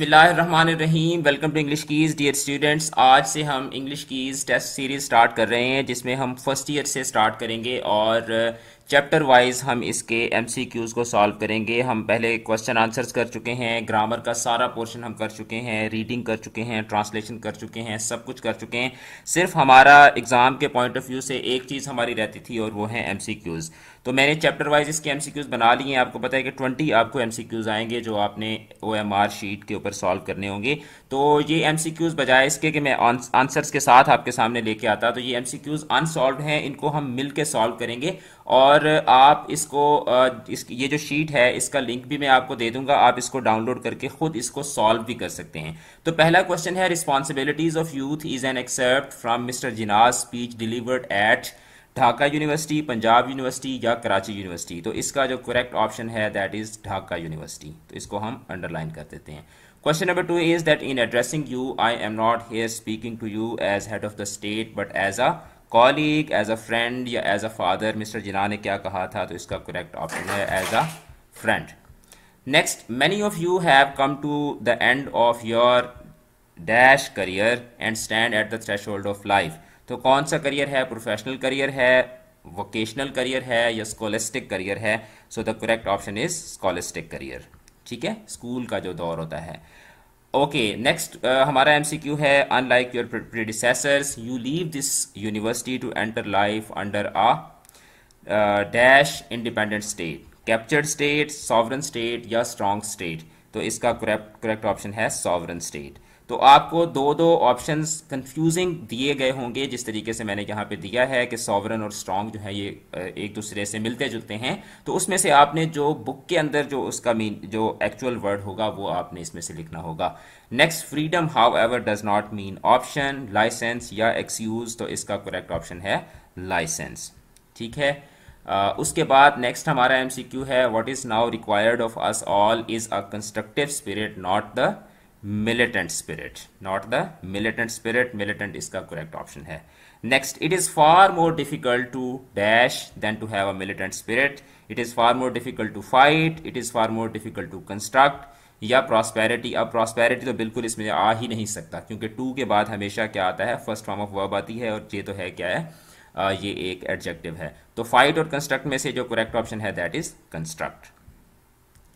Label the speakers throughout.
Speaker 1: बसमीम welcome to English keys dear students आज से हम English keys test series start कर रहे हैं जिसमें हम फर्स्ट ईयर से स्टार्ट करेंगे और चैप्टर uh, वाइज हम इसके एम सी क्यूज़ को सॉल्व करेंगे हम पहले क्वेश्चन आंसर्स कर चुके हैं ग्रामर का सारा पोर्शन हम कर चुके हैं रीडिंग कर चुके हैं ट्रांसलेशन कर चुके हैं सब कुछ कर चुके हैं सिर्फ हमारा एग्ज़ाम के पॉइंट ऑफ व्यू से एक चीज़ हमारी रहती थी और वो है एम सी क्यूज़ तो मैंने चैप्टर वाइज इसके क्यूज़ बना लिए हैं आपको पता है कि ट्वेंटी आपको क्यूज़ आएंगे जो आपने आर शीट के ऊपर सॉल्व करने होंगे तो ये क्यूज़ बजाय इसके कि मैं आंसर्स के साथ आपके सामने लेके आता तो ये क्यूज़ अनसॉल्व हैं इनको हम मिल के सॉल्व करेंगे और आप इसको इस ये जो शीट है इसका लिंक भी मैं आपको दे दूंगा आप इसको डाउनलोड करके खुद इसको सॉल्व भी कर सकते हैं तो पहला क्वेश्चन है responsibilities of youth is an excerpt from mister Jinnah's speech delivered at Dhaka university Punjab university या कराची यूनिवर्सिटी तो इसका जो करेक्ट ऑप्शन है दैट इज ढाका यूनिवर्सिटी तो इसको हम अंडरलाइन कर देते हैं question number two is that in addressing you I am not here speaking to you as head of the state but as a colleague as a friend या as a father mister Jinnah ने क्या कहा था तो इसका correct option है as a friend next many of you have come to the end of your dash career and stand at the threshold of life तो कौन सा करियर है प्रोफेशनल करियर है वोकेशनल करियर है या scholastic career है so the correct option is scholastic career ठीक है स्कूल का जो दौर होता है ओके okay, नेक्स्ट uh, हमारा एमसीक्यू है unlike your predecessors you leave this university to enter life under a dash independent state captured state sovereign state या स्ट्रॉन्ग स्टेट तो इसका करेक्ट करेक्ट ऑप्शन है सॉवरन स्टेट तो आपको दो दो ऑप्शंस कंफ्यूजिंग दिए गए होंगे जिस तरीके से मैंने यहाँ पे दिया है कि सॉवरन और स्ट्रॉन्ग जो है ये एक दूसरे से मिलते जुलते हैं तो उसमें से आपने जो बुक के अंदर जो उसका मीन जो एक्चुअल वर्ड होगा वो आपने इसमें से लिखना होगा next freedom however does not mean option license या एक्सक्यूज तो इसका करेक्ट ऑप्शन है लाइसेंस ठीक है Uh, उसके बाद नेक्स्ट हमारा एमसीक्यू है what is now required of us all is a constructive spirit not the militant spirit not the militant spirit militant इसका करेक्ट ऑप्शन है next it is far more difficult to dash than to have a militant spirit it is far more difficult to fight it is far more difficult to construct या prosperity अब prosperity तो बिल्कुल इसमें आ ही नहीं सकता क्योंकि to के बाद हमेशा क्या आता है फर्स्ट फॉर्म ऑफ वर्ब आती है और ये तो है क्या है आ, ये एक एडजेक्टिव है तो फाइट और कंस्ट्रक्ट में से जो करेक्ट ऑप्शन है that is construct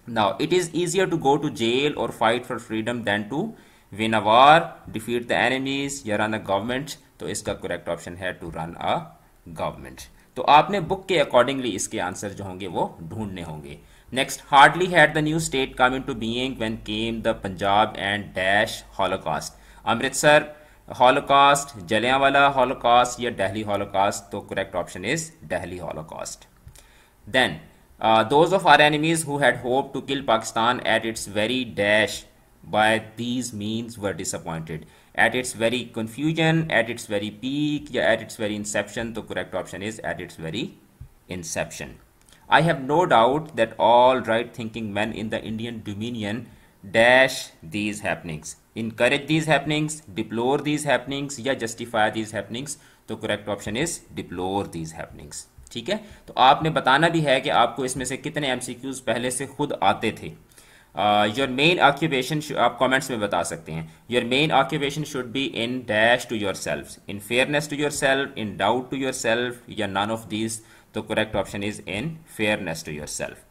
Speaker 1: Now, it is easier to go to jail or fight for freedom than to win a war, defeat the enemies या तो run a government. तो इसका करेक्ट ऑप्शन है to run a government तो आपने book के accordingly इसके answer जो होंगे वो ढूंढने होंगे next hardly had the new state come into being when came the Punjab and dash holocaust Amritsar holocaust Jallianwala holocaust या दिल्ली हॉलोकास्ट तो correct option is Delhi holocaust then Uh, those of our enemies who had hoped to kill Pakistan at its very dash by these means were disappointed. At its very confusion, at its very peak, yeah, at its very inception, the correct option is at its very inception. I have no doubt that all right thinking men in the Indian Dominion dash these happenings, encourage these happenings, deplore these happenings, yeah, justify these happenings. The correct option is deplore these happenings. ठीक है तो आपने बताना भी है कि आपको इसमें से कितने एम पहले से खुद आते थे योर मेन ऑक्यूपेशन आप कमेंट्स में बता सकते हैं your main occupation should be in dash to yourself in fairness to yourself in doubt to yourself या नन ऑफ दीज तो correct option is in fairness to yourself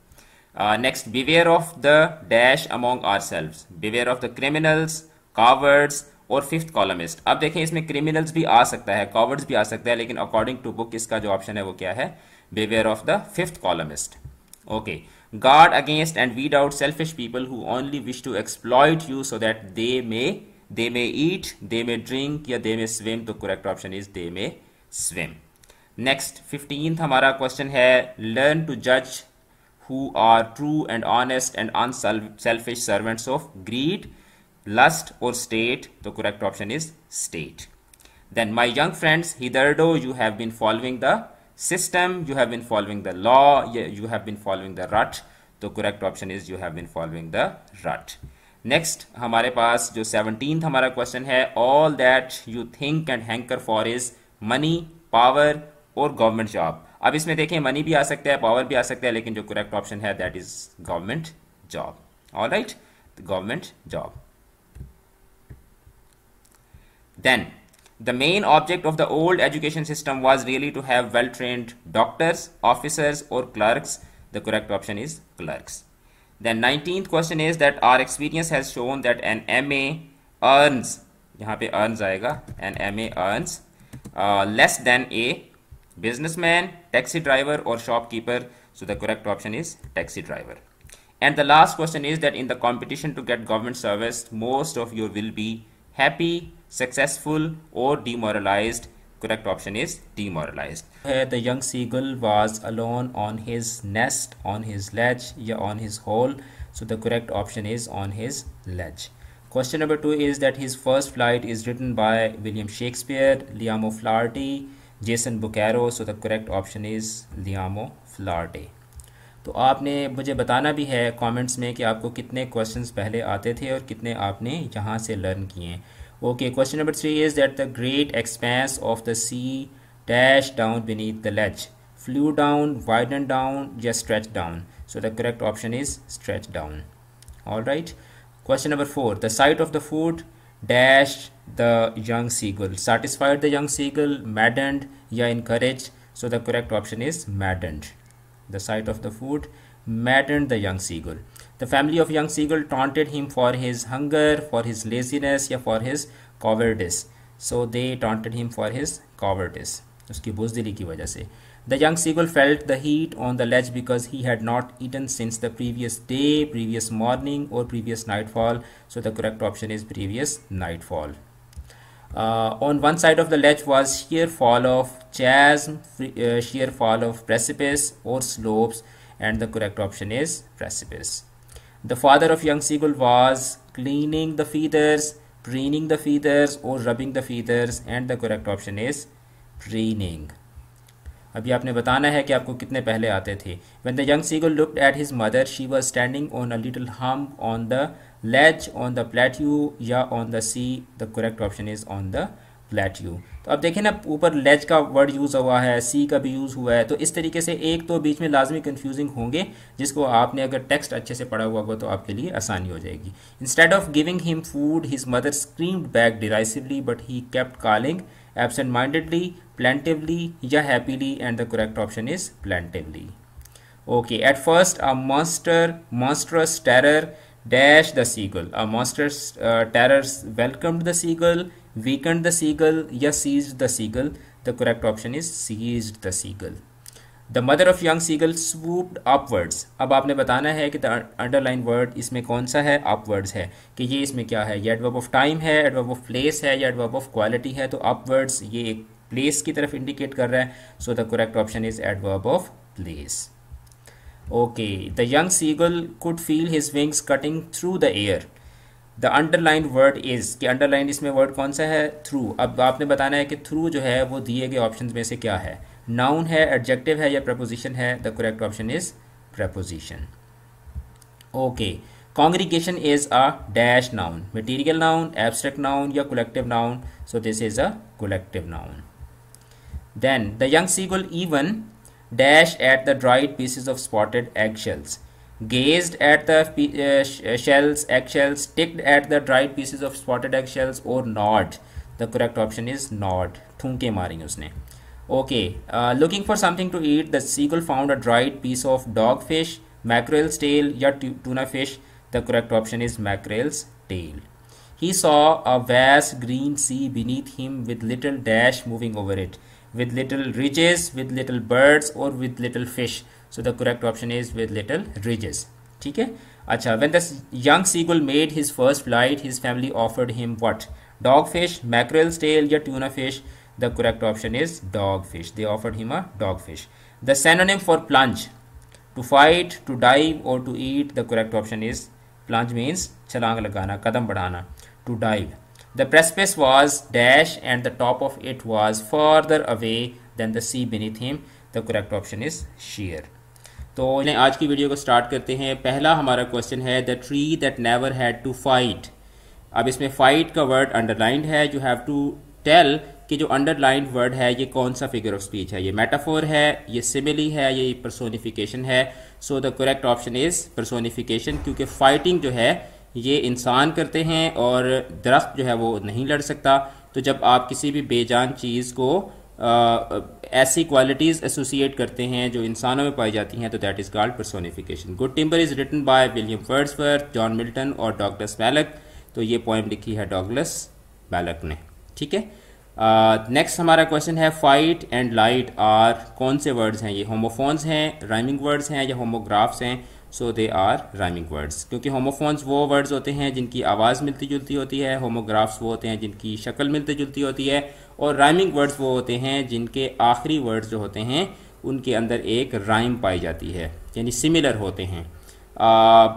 Speaker 1: next beware of the dash among our self beware of the criminals cowards और fifth columnist अब देखें इसमें criminals भी आ सकता है cowards भी आ सकता है लेकिन अकॉर्डिंग टू बुक इसका जो ऑप्शन है वो क्या है beware of the fifth columnist okay guard against and weed out selfish people who only wish to exploit you so that they may they may eat they may drink या they may swim तो correct option is they may swim next fifteenth हमारा question है learn to जज who are true and honest and unselfish servants of greed lust or state the correct option is state then my young friends hitherto you have been following the system you have been following the law you have been following the rut तो correct option is you have been following the rut next हमारे पास जो seventeen हमारा question है all that you think and hanker for is money power और government job अब इसमें देखें मनी भी आ सकता है पावर भी आ सकता है लेकिन जो करेक्ट ऑप्शन है that is government job all right government job Then, the main object of the old education system was really to have well trained doctors, officers, or clerks. The correct option is clerks. Then, 19th question is that our experience has shown that an MA earns, यहाँ पे earns आएगा, an MA earns uh, less than a businessman, taxi driver, or shopkeeper. So, the correct option is taxi driver. And the last question is that in the competition to get government service, most of you will be happy successful or demoralized correct option is demoralized here the young seagull was alone on his nest on his ledge yeah on his hole so the correct option is on his ledge question number 2 is that his first flight is written by william shakespeare liam o'flaherty jason bucaro so the correct option is liam o'flaherty तो आपने मुझे बताना भी है comments में कि आपको कितने क्वेश्चंस पहले आते थे और कितने आपने यहाँ से लर्न किए हैं okay question number three is that the great expanse of the sea dashed down beneath the ledge flew down widened down just stretched down so the correct option is stretched down all right question number four the sight of the food dashed the young seagull satisfied the young seagull maddened yeah encouraged so the correct option is maddened the sight of the food maddened the young seagull the family of young seagull taunted him for his hunger, for his laziness, yeah, for his cowardice. So they taunted him for his cowardice. उसकी की वजह से The young seagull felt the heat on the ledge because he had not eaten since the previous day, previous morning, or previous nightfall. So the correct option is previous nightfall. Uh, on one side of the ledge was sheer fall of chasm, uh, sheer fall of precipice or slopes, and the correct option is precipice. The father of young seagull was cleaning the feathers, preening the feathers or rubbing the feathers and the correct option is preening. अभी आपने बताना है कि आपको कितने पहले आते थे When the young seagull looked at his mother, she was standing on a little hump on the ledge, on the plateau yeah, on the sea. The correct option is on the let you तो अब देखें ना ऊपर लेज का word use हुआ है सी का भी यूज़ हुआ है तो इस तरीके से एक तो बीच में लाजमी कन्फ्यूजिंग होंगे जिसको आपने अगर टेक्स्ट अच्छे से पढ़ा हुआ होगा तो आपके लिए आसानी हो जाएगी instead of giving him food his mother screamed back derisively but he kept calling absent mindedly plaintively या happily and the correct option is plaintively okay at first a monster monstrous terror dash the seagull a monstrous uh, welcomed the seagull weakened the seagull या seized the seagull the correct option is seized the seagull the mother of young seagull swooped upwards अब आपने बताना है कि the underline word इसमें कौन सा है अपवर्ड्स है कि ये इसमें क्या है ये एडवर्ब ऑफ टाइम है एडवर्ब ऑफ प्लेस है या एडवर्ब ऑफ क्वालिटी है तो अपवर्ड्स ये एक प्लेस की तरफ इंडिकेट कर रहा है so the correct option is adverb of place okay the young seagull could feel his wings cutting through the air the underline word is कि अंडरलाइन इसमें वर्ड कौन सा है थ्रू अब आपने बताना है कि थ्रू जो है वो दिए गए ऑप्शन में से क्या है नाउन है एडजेक्टिव है या प्रपोजिशन है the correct option is preposition okay congregation is a dash noun material noun abstract noun या collective noun so this is a collective noun then the young seagull even dash at the dried pieces of spotted axles gazed at the uh, uh, shells, eggshells, ticked at the dried pieces of spotted eggshells, or gnawed. The correct option is gnawed. Thunke maring usne. Okay, uh, looking for something to eat, the seagull found a dried piece of dogfish, mackerel's tail, or tuna fish. The correct option is mackerel's tail. He saw a vast green sea beneath him with little dash moving over it, with little ridges, with little birds, or with little fish so the correct option is with little ridges ठीक है अच्छा when the young seagull made his first flight his family offered him what Dogfish, mackerel's mackerel tail or tuna fish the correct option is dogfish. they offered him a dogfish. the synonym for plunge to fight to dive or to eat the correct option is plunge means छलांग लगाना कदम बढ़ाना to dive the precipice was dash and the top of it was farther away than the sea beneath him the correct option is sheer तो आज की video को start करते हैं पहला हमारा क्वेश्चन है the tree that never had to fight अब इसमें फाइट का वर्ड अंडरलाइंड है यू हैव टू टेल कि जो अंडरलाइंड वर्ड है ये कौन सा फिगर ऑफ स्पीच है ये मेटाफोर है ये सिमिली है ये प्रसोनिफिकेशन है so the correct option is personification क्योंकि फाइटिंग जो है ये इंसान करते हैं और दरख्त जो है वो नहीं लड़ सकता तो जब आप किसी भी बेजान चीज़ को ऐसी क्वालिटीज़ एसोसिएट करते हैं जो इंसानों में पाई जाती हैं तो that is called personification good timber is written by William Wordsworth John Milton और डॉगलस मैलक तो ये पॉइंट लिखी है डॉगलस मैलक ने ठीक है नेक्स्ट uh, हमारा क्वेश्चन है फाइट एंड लाइट आर कौन से वर्ड्स हैं ये होमोफोन्स हैं राइमिंग वर्ड्स हैं या होमोग्राफ्स हैं so they are rhyming words क्योंकि होमोफोन्स वो वर्ड्स होते हैं जिनकी आवाज़ मिलती जुलती होती है होमोग्राफ्स वो होते हैं जिनकी शक्ल मिलती जुलती होती है और राइमिंग वर्ड्स वो होते हैं जिनके आखिरी वर्ड्स जो होते हैं उनके अंदर एक राइम पाई जाती है यानी सिमिलर होते हैं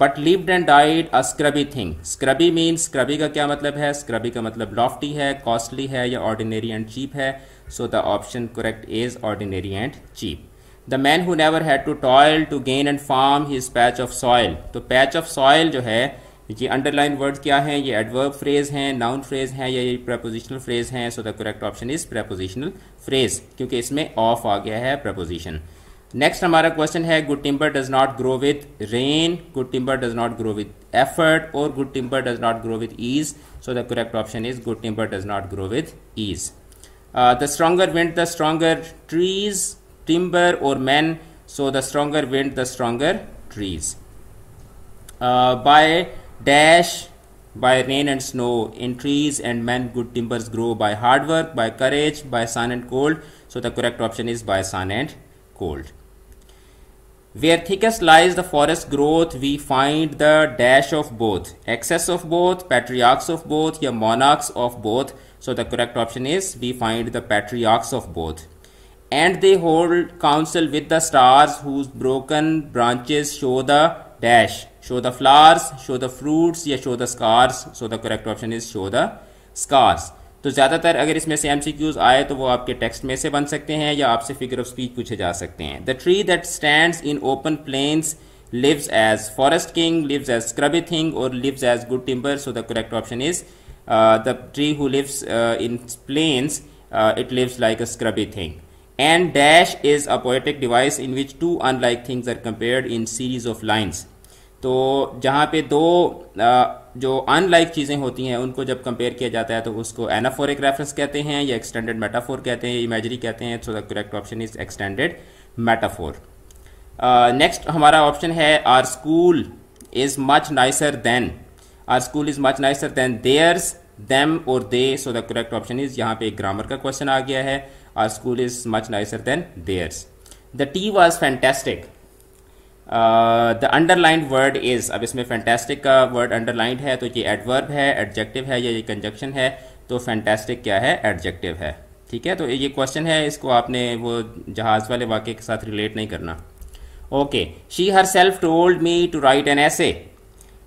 Speaker 1: but lived and died a scrubby thing scrubby mean scrubby का क्या मतलब है स्क्रबी का मतलब लॉफ्टी है कॉस्टली है या ऑर्डिनेरी एंड चीप है so the option correct is ordinary and cheap the man who never had to toil to gain and farm his patch of soil तो पैच ऑफ सॉयल जो है ये underline word क्या है ये adverb phrase हैं noun phrase हैं या ये प्रपोजिशनल फ्रेज हैं so the correct option is prepositional phrase क्योंकि इसमें ऑफ आ गया है प्रपोजिशन नेक्स्ट हमारा क्वेश्चन है good timber does not grow with rain good timber does not grow with effort और good timber does not grow with ease so the correct option is good timber does not grow with ease the stronger wind the stronger trees timber or men. So the stronger wind, the stronger trees. Uh, by dash, by rain and snow, in trees and men good timbers grow by hard work, by courage, by sun and cold. So the correct option is by sun and cold. Where thickest lies the forest growth, we find the dash of both, excess of both, patriarchs of both, your monarchs of both. So the correct option is we find the patriarchs of both and they hold council with the stars whose broken branches show the dash show the flowers show the fruits या show the scars so the correct option is show the scars So, ज़्यादातर अगर इसमें से M आए तो वो आपके text में से बन सकते हैं या आपसे फिगर ऑफ स्पीच पूछे जा सकते हैं the tree that stand in open plains lives as forest king, lives as scrubby thing, or lives as good timber. So the correct option is uh, the tree who lives uh, in plains. Uh, it lives like a scrubby thing. and dash is a poetic device in which two unlike things are compared in series of lines तो जहाँ पे दो जो unlike चीज़ें होती हैं उनको जब कंपेयर किया जाता है तो उसको एनाफोरिक रेफरेंस कहते हैं या एक्सटेंडेड मेटाफोर कहते हैं इमेजरी कहते हैं so the correct option is extended metaphor next हमारा ऑप्शन है our school is much nicer than our school is much nicer than theirs them और they so the correct option is यहाँ पे एक ग्रामर का question आ गया है Our school is much nicer than theirs. The tea was fantastic. The underlined word is अब इसमें fantastic का वर्ड अंडरलाइंड है तो ये एडवर्ब है एडजेक्टिव है या ये कंजक्शन है तो फैंटेस्टिक क्या है एडजेक्टिव है ठीक है तो ये क्वेश्चन है इसको आपने वो जहाज़ वाले वाक्य के साथ रिलेट नहीं करना okay she herself told me to write an essay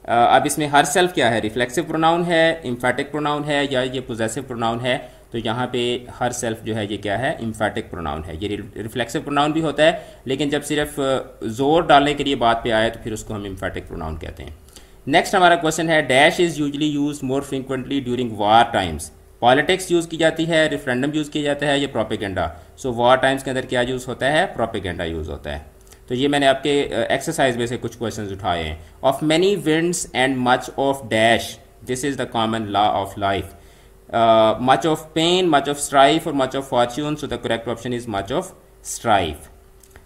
Speaker 1: अब इसमें हर सेल्फ क्या है रिफ्लेक्सिव प्रोनाउन है इम्फेटिक प्रोनाउन है या ये पोजेसिव प्रोनाउन है तो यहाँ पे हर सेल्फ जो है ये क्या है इम्फेटिक प्रोनाउन है ये रिफ्लेक्सिव प्रोनाउन भी होता है लेकिन जब सिर्फ जोर डालने के लिए बात पे आए तो फिर उसको हम इम्फेटिक प्रोनाउन कहते हैं नेक्स्ट हमारा क्वेश्चन है dash is usually used more frequently during war times politics use की जाती है रिफ्रेंडम यूज़ किया जाता है या प्रोपेगेंडा सो वार टाइम्स के अंदर क्या यूज़ होता है प्रोपेगेंडा यूज़ होता है तो ये मैंने आपके एक्सरसाइज में से कुछ क्वेश्चन उठाए हैं of many winds and much of dash this is the common law of life uh, much of pain, much of strife, or much of fortune. So the correct option is much of strife.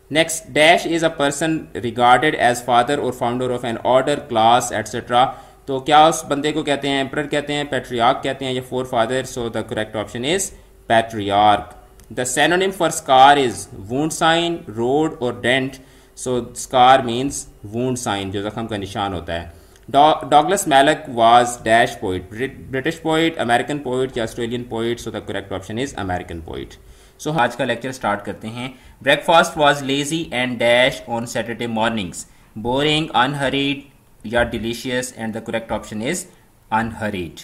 Speaker 1: Next, dash is a person regarded as father or founder of an order, class, etc. तो क्या उस बंदे को कहते हैं emperor कहते हैं patriarch कहते हैं या forefather so the correct option is patriarch the synonym for scar is wound sign road और dent so scar means wound sign जो जख्म का निशान होता है Douglas Mallock was dash poet, Brit British poet, American poet या Australian poet. So the correct option is American poet. So आज का लेक्चर स्टार्ट करते हैं breakfast was lazy and dash on Saturday mornings boring unhurried या delicious and the correct option is unhurried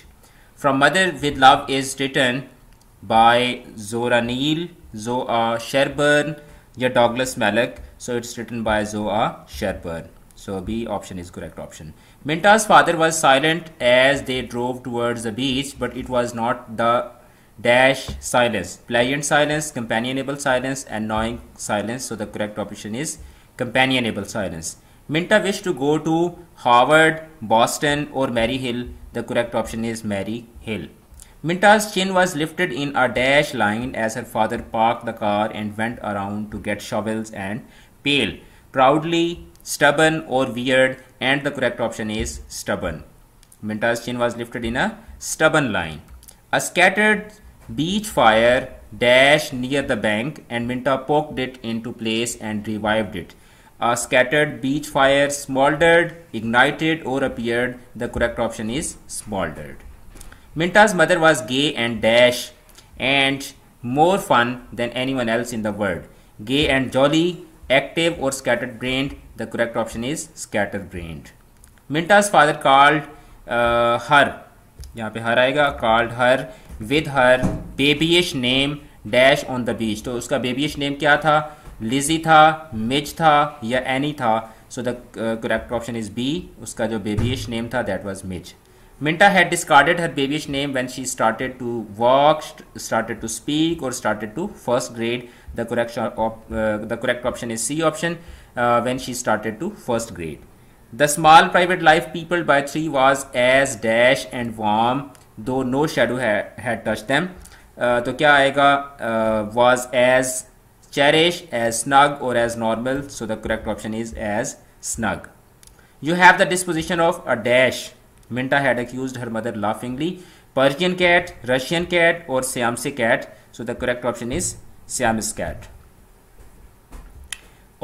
Speaker 1: from mother with love is written by Zora Neale Jo Sherburne या Douglas Malloch so it's written by Jo ah Sherburne so B option is correct option Minta's father was silent as they drove towards the beach, but it was not the dash silence, pliant silence, companionable silence, and silence. So the correct option is companionable silence. Minta wished to go to Harvard, Boston, or Mary Hill. The correct option is Mary Hill. Minta's chin was lifted in a dash line as her father parked the car and went around to get shovels and pail. Proudly, stubborn or weird and the correct option is stubborn. Minta's chin was lifted in a stubborn line. A scattered beach fire dashed near the bank and Minta poked it into place and revived it. A scattered beach fire smoldered, ignited or appeared. The correct option is smoldered. Minta's mother was gay and dash and more fun than anyone else in the world. Gay and jolly, active or scattered brained, The correct option is scatterbrained. Minta's father called uh, her, यहाँ पे हर आएगा called her with her babyish name dash on the beach. तो उसका babyish name क्या था लिजी था मिज था या एनी था so the correct option is B उसका जो बेबीश नेम था that was Ms Minta had discarded her babyish name when she started to walk started to speak और started to first grade the correct the correct option is C option uh, when she started to first grade. The small private life peopled by three was as dash and warm though no shadow ha had touched them. Uh, what uh, was as cherish, as snug or as normal. So the correct option is as snug. You have the disposition of a dash. Minta had accused her mother laughingly. Persian cat, Russian cat or Siamese cat. So the correct option is Siamese cat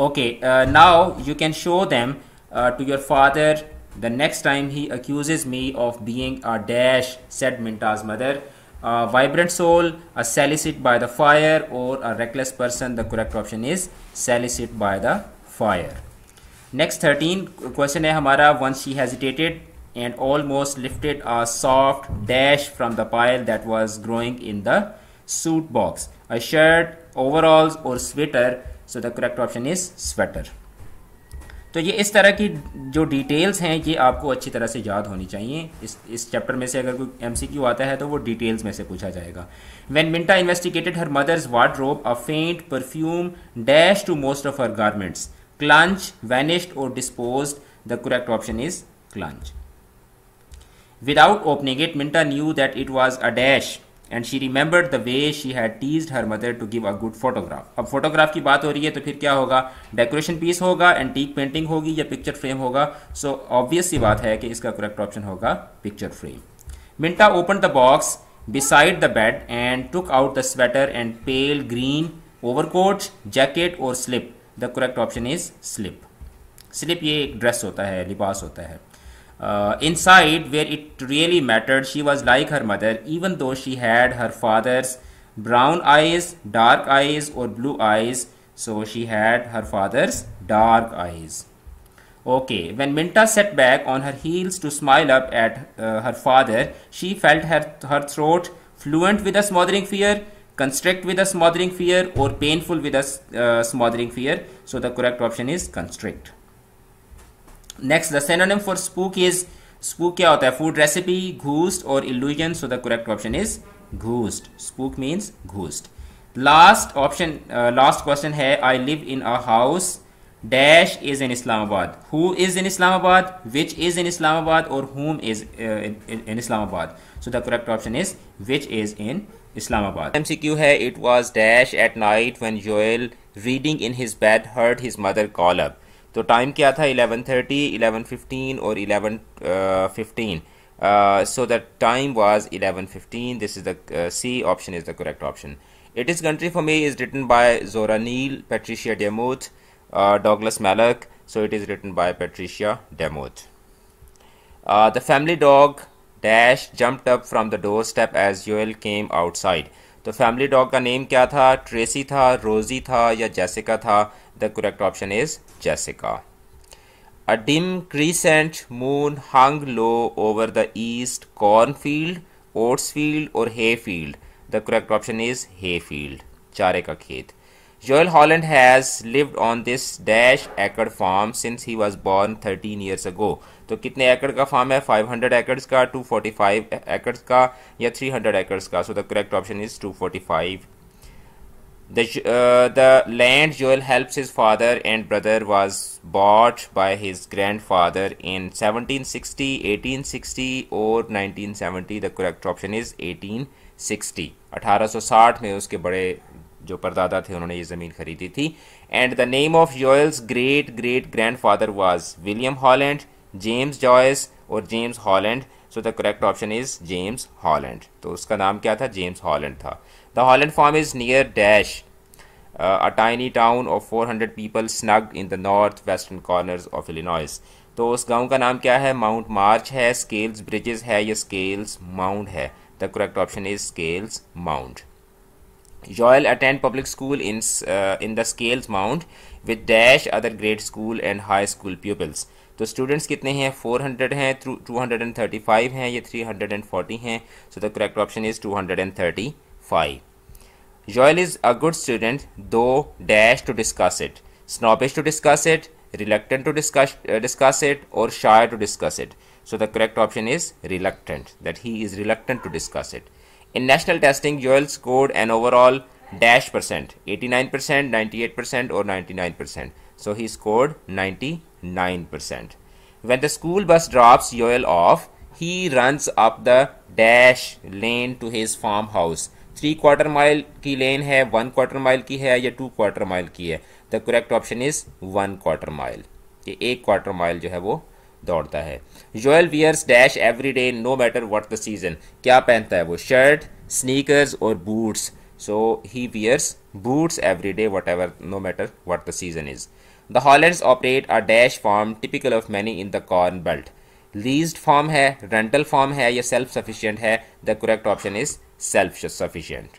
Speaker 1: okay uh, now you can show them uh, to your father the next time he accuses me of being a dash said minta's mother a vibrant soul a solicit by the fire or a reckless person the correct option is solicit by the fire next 13 question hai hamara once she hesitated and almost lifted a soft dash from the pile that was growing in the suit box a shirt overalls or sweater so the correct option is sweater तो ये इस तरह की जो details हैं ये आपको अच्छी तरह से याद होनी चाहिए इस इस चैप्टर में से अगर कोई एमसीक्यू आता है तो वो डिटेल्स में से पूछा जाएगा when Minta investigated her mother's wardrobe a faint perfume dash to most of her garments clutch vanished और dispose the correct option is clutch without opening it Minta knew that it was a dash and she remembered the way she had teased her mother to give a good photograph अब photograph की बात हो रही है तो फिर क्या होगा डेकोरेशन पीस होगा एंटीक पेंटिंग होगी या पिक्चर फ्रेम होगा सो ऑब्वियस सी बात है कि इसका करेक्ट ऑप्शन होगा picture frame Minta open the box beside the bed and took out the sweater and pale green overcoat, jacket or slip. The correct option is slip. Slip ये एक dress होता है लिबास होता है uh, inside where it really mattered she was like her mother even though she had her father's brown eyes dark eyes or blue eyes so she had her father's dark eyes okay when minta sat back on her heels to smile up at uh, her father she felt her, her throat fluent with a smothering fear constrict with a smothering fear or painful with a uh, smothering fear so the correct option is constrict Next, the synonym for spook is spook kya hota hai? food recipe, ghost, or illusion. So, the correct option is ghost. Spook means ghost. Last option, uh, last question hai. I live in a house. Dash is in Islamabad. Who is in Islamabad? Which is in Islamabad? Or whom is uh, in, Islamabad? So, the correct option is which is in Islamabad. MCQ hai. It was Dash at night when Joel, reading in his bed, heard his mother call up. तो time क्या था 11:30, 11:15 और 11:15 uh, uh, so the time was 11:15 this is the uh, C option is the correct option it is country for me is written by Zora Neale Patricia Demuth Douglas Malak. so it is written by Patricia Demuth the family dog dash jumped up from the doorstep as Joel came outside तो family dog का name क्या था Tracy था Rosie था या Jessica था the correct option is Jessica. A dim crescent moon hung low over the east cornfield, oats field, or hay field. The correct option is hay field. Chare ka khed. Joel Holland has lived on this dash acre farm since he was born 13 years ago. तो कितने एकड़ का farm है 500 एकड़ का 245 एकड़ का या 300 एकड़ का so the correct option is 245 Uh, the, land Joel helps his father and brother was bought by his grandfather in 1760, 1860 or 1970. The correct option is 1860. 1860 में उसके बड़े जो परदादा थे उन्होंने ये जमीन खरीदी थी. And the name of Joel's great great grandfather was William Holland, James Joyce or James Holland. So the correct option is James Holland. तो उसका नाम क्या था? James Holland था. The Holland farm is near Dash, uh, a tiny town of 400 people snug in the northwestern corners of Illinois. तो उस गांव का नाम क्या है माउंट मार्च है स्केल्स ब्रिजेस है या स्केल्स माउंट है the correct option is Scales Mound Joel attend public school in in the Scales Mound with dash other grade school and high school peoples तो स्टूडेंट्स कितने हैं 400 हैं 235 हैं या 340 हैं so the correct option is two 235 Joel is a good student, though dash to discuss it, snobbish to discuss it, reluctant to discuss uh, discuss it, or shy to discuss it. So the correct option is reluctant, that he is reluctant to discuss it. In national testing, Joel scored an overall dash percent, 89%, 98% or 99%. So he scored 99%. When the school bus drops Joel off, he runs up the dash lane to his farmhouse three quarter mile की lane है one quarter mile की है या to quarter mile की है the correct option is one quarter mile ये एक quarter mile जो है वो दौड़ता है Joel wears dash every day no matter what the season क्या पहनता है वो शर्ट स्नीकर्स और boots so he wears boots every day whatever no matter what the season is the Holland operate a dash farm typical of many in the corn belt lease farm है rental farm है या self sufficient है the correct option is self sufficient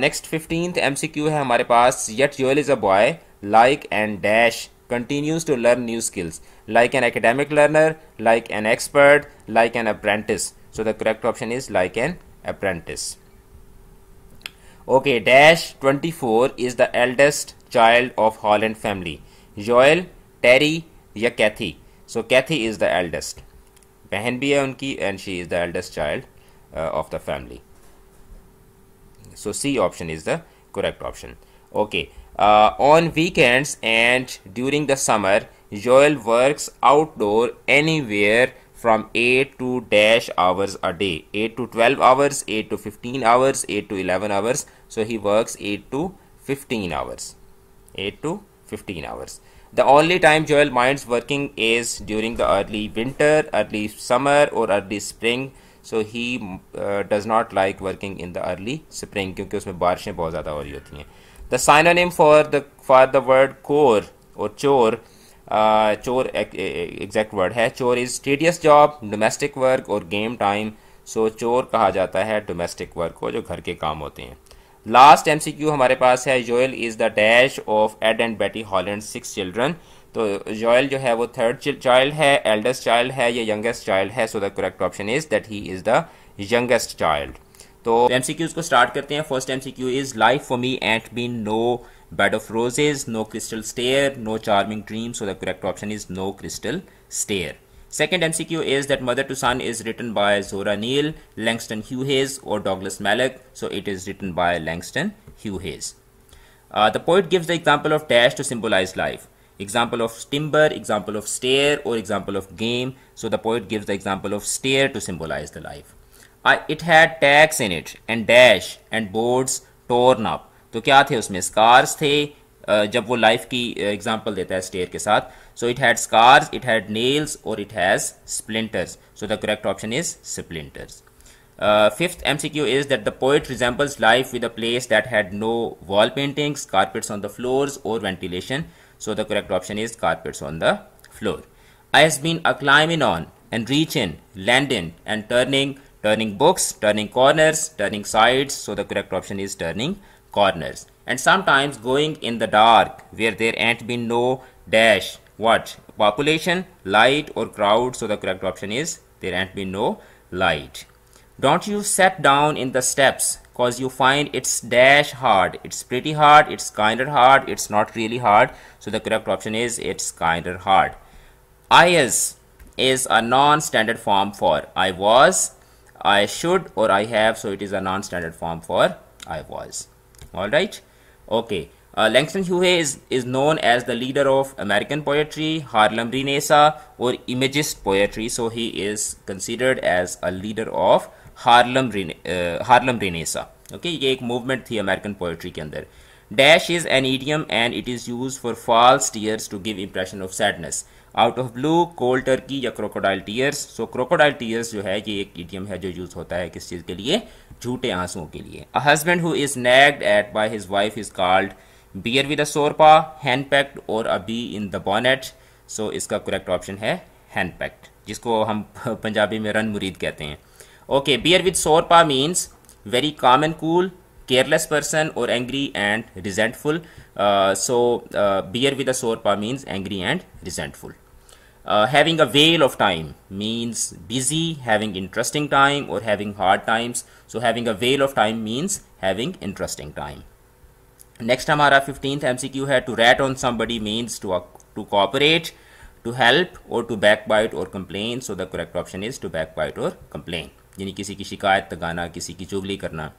Speaker 1: next fifteenth M C Q है हमारे पास yet Joel is a boy like and dash continues to learn new skills like an academic learner like an expert like an apprentice so the correct option is like an apprentice okay dash twenty four is the eldest child of Hall and family Joel Terry या Cathy so Cathy is the eldest बहन भी है उनकी and she is the eldest child Uh, of the family so c option is the correct option okay uh, on weekends and during the summer joel works outdoor anywhere from 8 to dash hours a day 8 to 12 hours 8 to 15 hours 8 to 11 hours so he works 8 to 15 hours 8 to 15 hours the only time joel minds working is during the early winter early summer or early spring so he does not like working in the early spring क्योंकि उसमें बारिशें बहुत ज़्यादा हो रही होती हैं the name for the for the word core और चोर चोर एग्जैक्ट वर्ड है chore is tedious job domestic work और गेम टाइम सो चोर कहा जाता है डोमेस्टिक वर्क को जो घर के काम होते हैं लास्ट एमसीक्यू हमारे पास है Joel is the dash of Ed and Betty Holland six children तो जॉयल जो है वो थर्ड चाइल्ड है एल्डेस्ट चाइल्ड है या यंगेस्ट चाइल्ड है so the correct option is that he is the youngest child तो एम सी क्यूज को स्टार्ट करते हैं first M C Q is life for me and been no bed of roses no crystal stair no charming dream so the correct option is no crystal stair second M C Q is that mother to son is written by Zora Neale Langston Hughes और Douglas Malloch so it is written by Langston Hughes the poet gives the example of dash to symbolize life example of timber example of stair or example of game so the poet gives the example of stair to symbolize the life it had tags in it and dash and boards torn up तो क्या थे उसमें scars थे जब वो life की example देता है स्टेयर के so it had scars, it had nails, or it has splinters. So the correct option is splinters. fifth MCQ is that the poet resembles life with a place that had no wall paintings, carpets on the floors, or ventilation. So the correct option is carpets on the floor. I has been a climbing on and reaching, landing and turning, turning books, turning corners, turning sides. So the correct option is turning corners. And sometimes going in the dark where there ain't been no dash, what? Population, light or crowd. So the correct option is there ain't been no light. Don't you sat down in the steps cause you find it's dash hard it's pretty hard it's kind of hard it's not really hard so the correct option is it's kind of hard is is a non-standard form for i was i should or i have so it is a non-standard form for i was all right okay uh, Langston Hughes is, is known as the leader of American poetry, Harlem Renaissance, or Imagist poetry. So he is considered as a leader of Harlem रीने Harlem Renaissance okay ये एक movement थी American poetry के अंदर dash is an idiom and it is use for false tears to give impression of sadness out of blue cold turkey या crocodile tears so crocodile tears जो है ये एक ईडियम है जो यूज़ होता है किस चीज़ के लिए झूठे आंसुओं के लिए a husband who is nagged at by his wife is called bear with a sore paw henpecked और a bee in the bonnet so इसका करेक्ट ऑप्शन है हैंड पैक्ड जिसको हम पंजाबी में रन मुरीद कहते हैं Okay, beer with sorpa means very calm and cool, careless person or angry and resentful. Uh, so uh, beer with a sorpa means angry and resentful. Uh, having a veil of time means busy, having interesting time or having hard times. So having a veil of time means having interesting time. Next our 15th MCQ है to rat on somebody means to, uh, to cooperate, to help or to backbite or complain. So the correct option is to backbite or complain. यानी किसी की शिकायत लगाना किसी की चुगली करना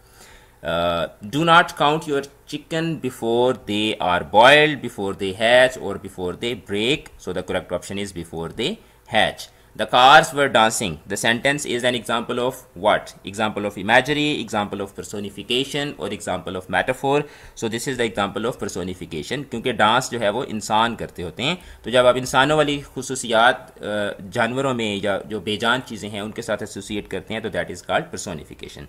Speaker 1: do not count your chicken before they are boiled before they hatch और before they break so the correct option is before they hatch the cars were dancing the sentence is an example of what example of imagery example of personification और example of metaphor. So this is the example of personification. क्योंकि dance जो है वो इंसान करते होते हैं तो जब आप इंसानों वाली खसूसियात जानवरों में या जो बेजान चीज़ें हैं उनके साथ एसोसिएट करते हैं तो that is called personification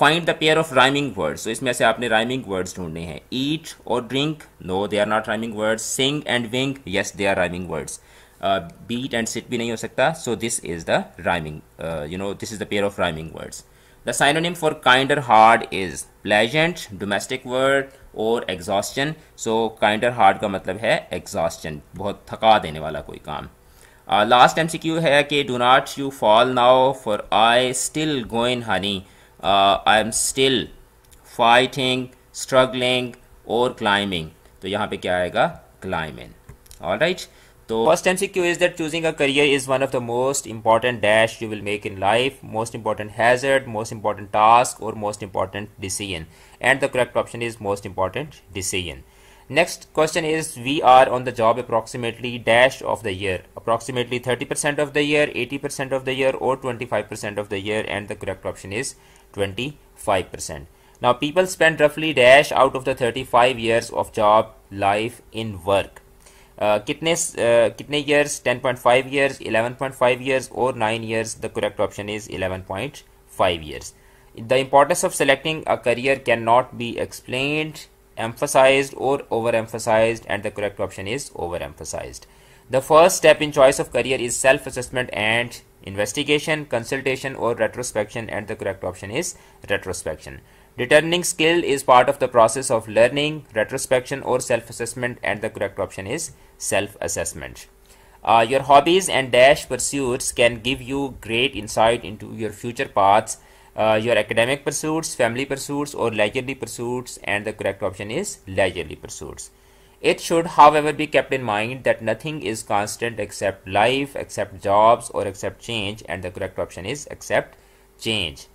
Speaker 1: find the pair of rhyming words तो इसमें से आपने राइमिंग वर्ड्स ढूंढने हैं ईट और drink no they are not rhyming words sing and wing yes they are rhyming words beat and sit भी नहीं हो सकता so this is the rhyming you know this is the pair of rhyming words the synonym for kindhearted is pleasant domestic word और exhausting so kindhearted का मतलब है exhaustion बहुत थका देने वाला कोई काम लास्ट एम सी क्यू है कि do not you fall now for I still going honey I am still fighting struggling और क्लाइंबिंग तो यहाँ पे क्या आएगा क्लाइमिंग ऑल राइट तो first M C Q is that choosing a career is one of the most important dash you will make in life most important hazard most important task और most important decision and the correct option is most important decision Next question is we are on the job approximately dash of the year approximately 30% of the year 80% of the year or 25% of the year and the correct option is 25%. Now people spend roughly dash out of the 35 years of job life in work. कितने कितने years 10.5 years, 11.5 years, or 9 years. The correct option is 11.5 years. the importance of selecting a career cannot be explained emphasized or overemphasized and the correct option is overemphasized the first step in choice of career is self assessment and investigation consultation or retrospection and the correct option is retrospection Determining skill is part of the process of learning, retrospection or self-assessment and the correct option is self-assessment. Uh, your hobbies and dash pursuits can give you great insight into your future paths, uh, your academic pursuits, family pursuits or leisurely pursuits and the correct option is leisurely pursuits. It should however be kept in mind that nothing is constant except life, except jobs or except change and the correct option is except change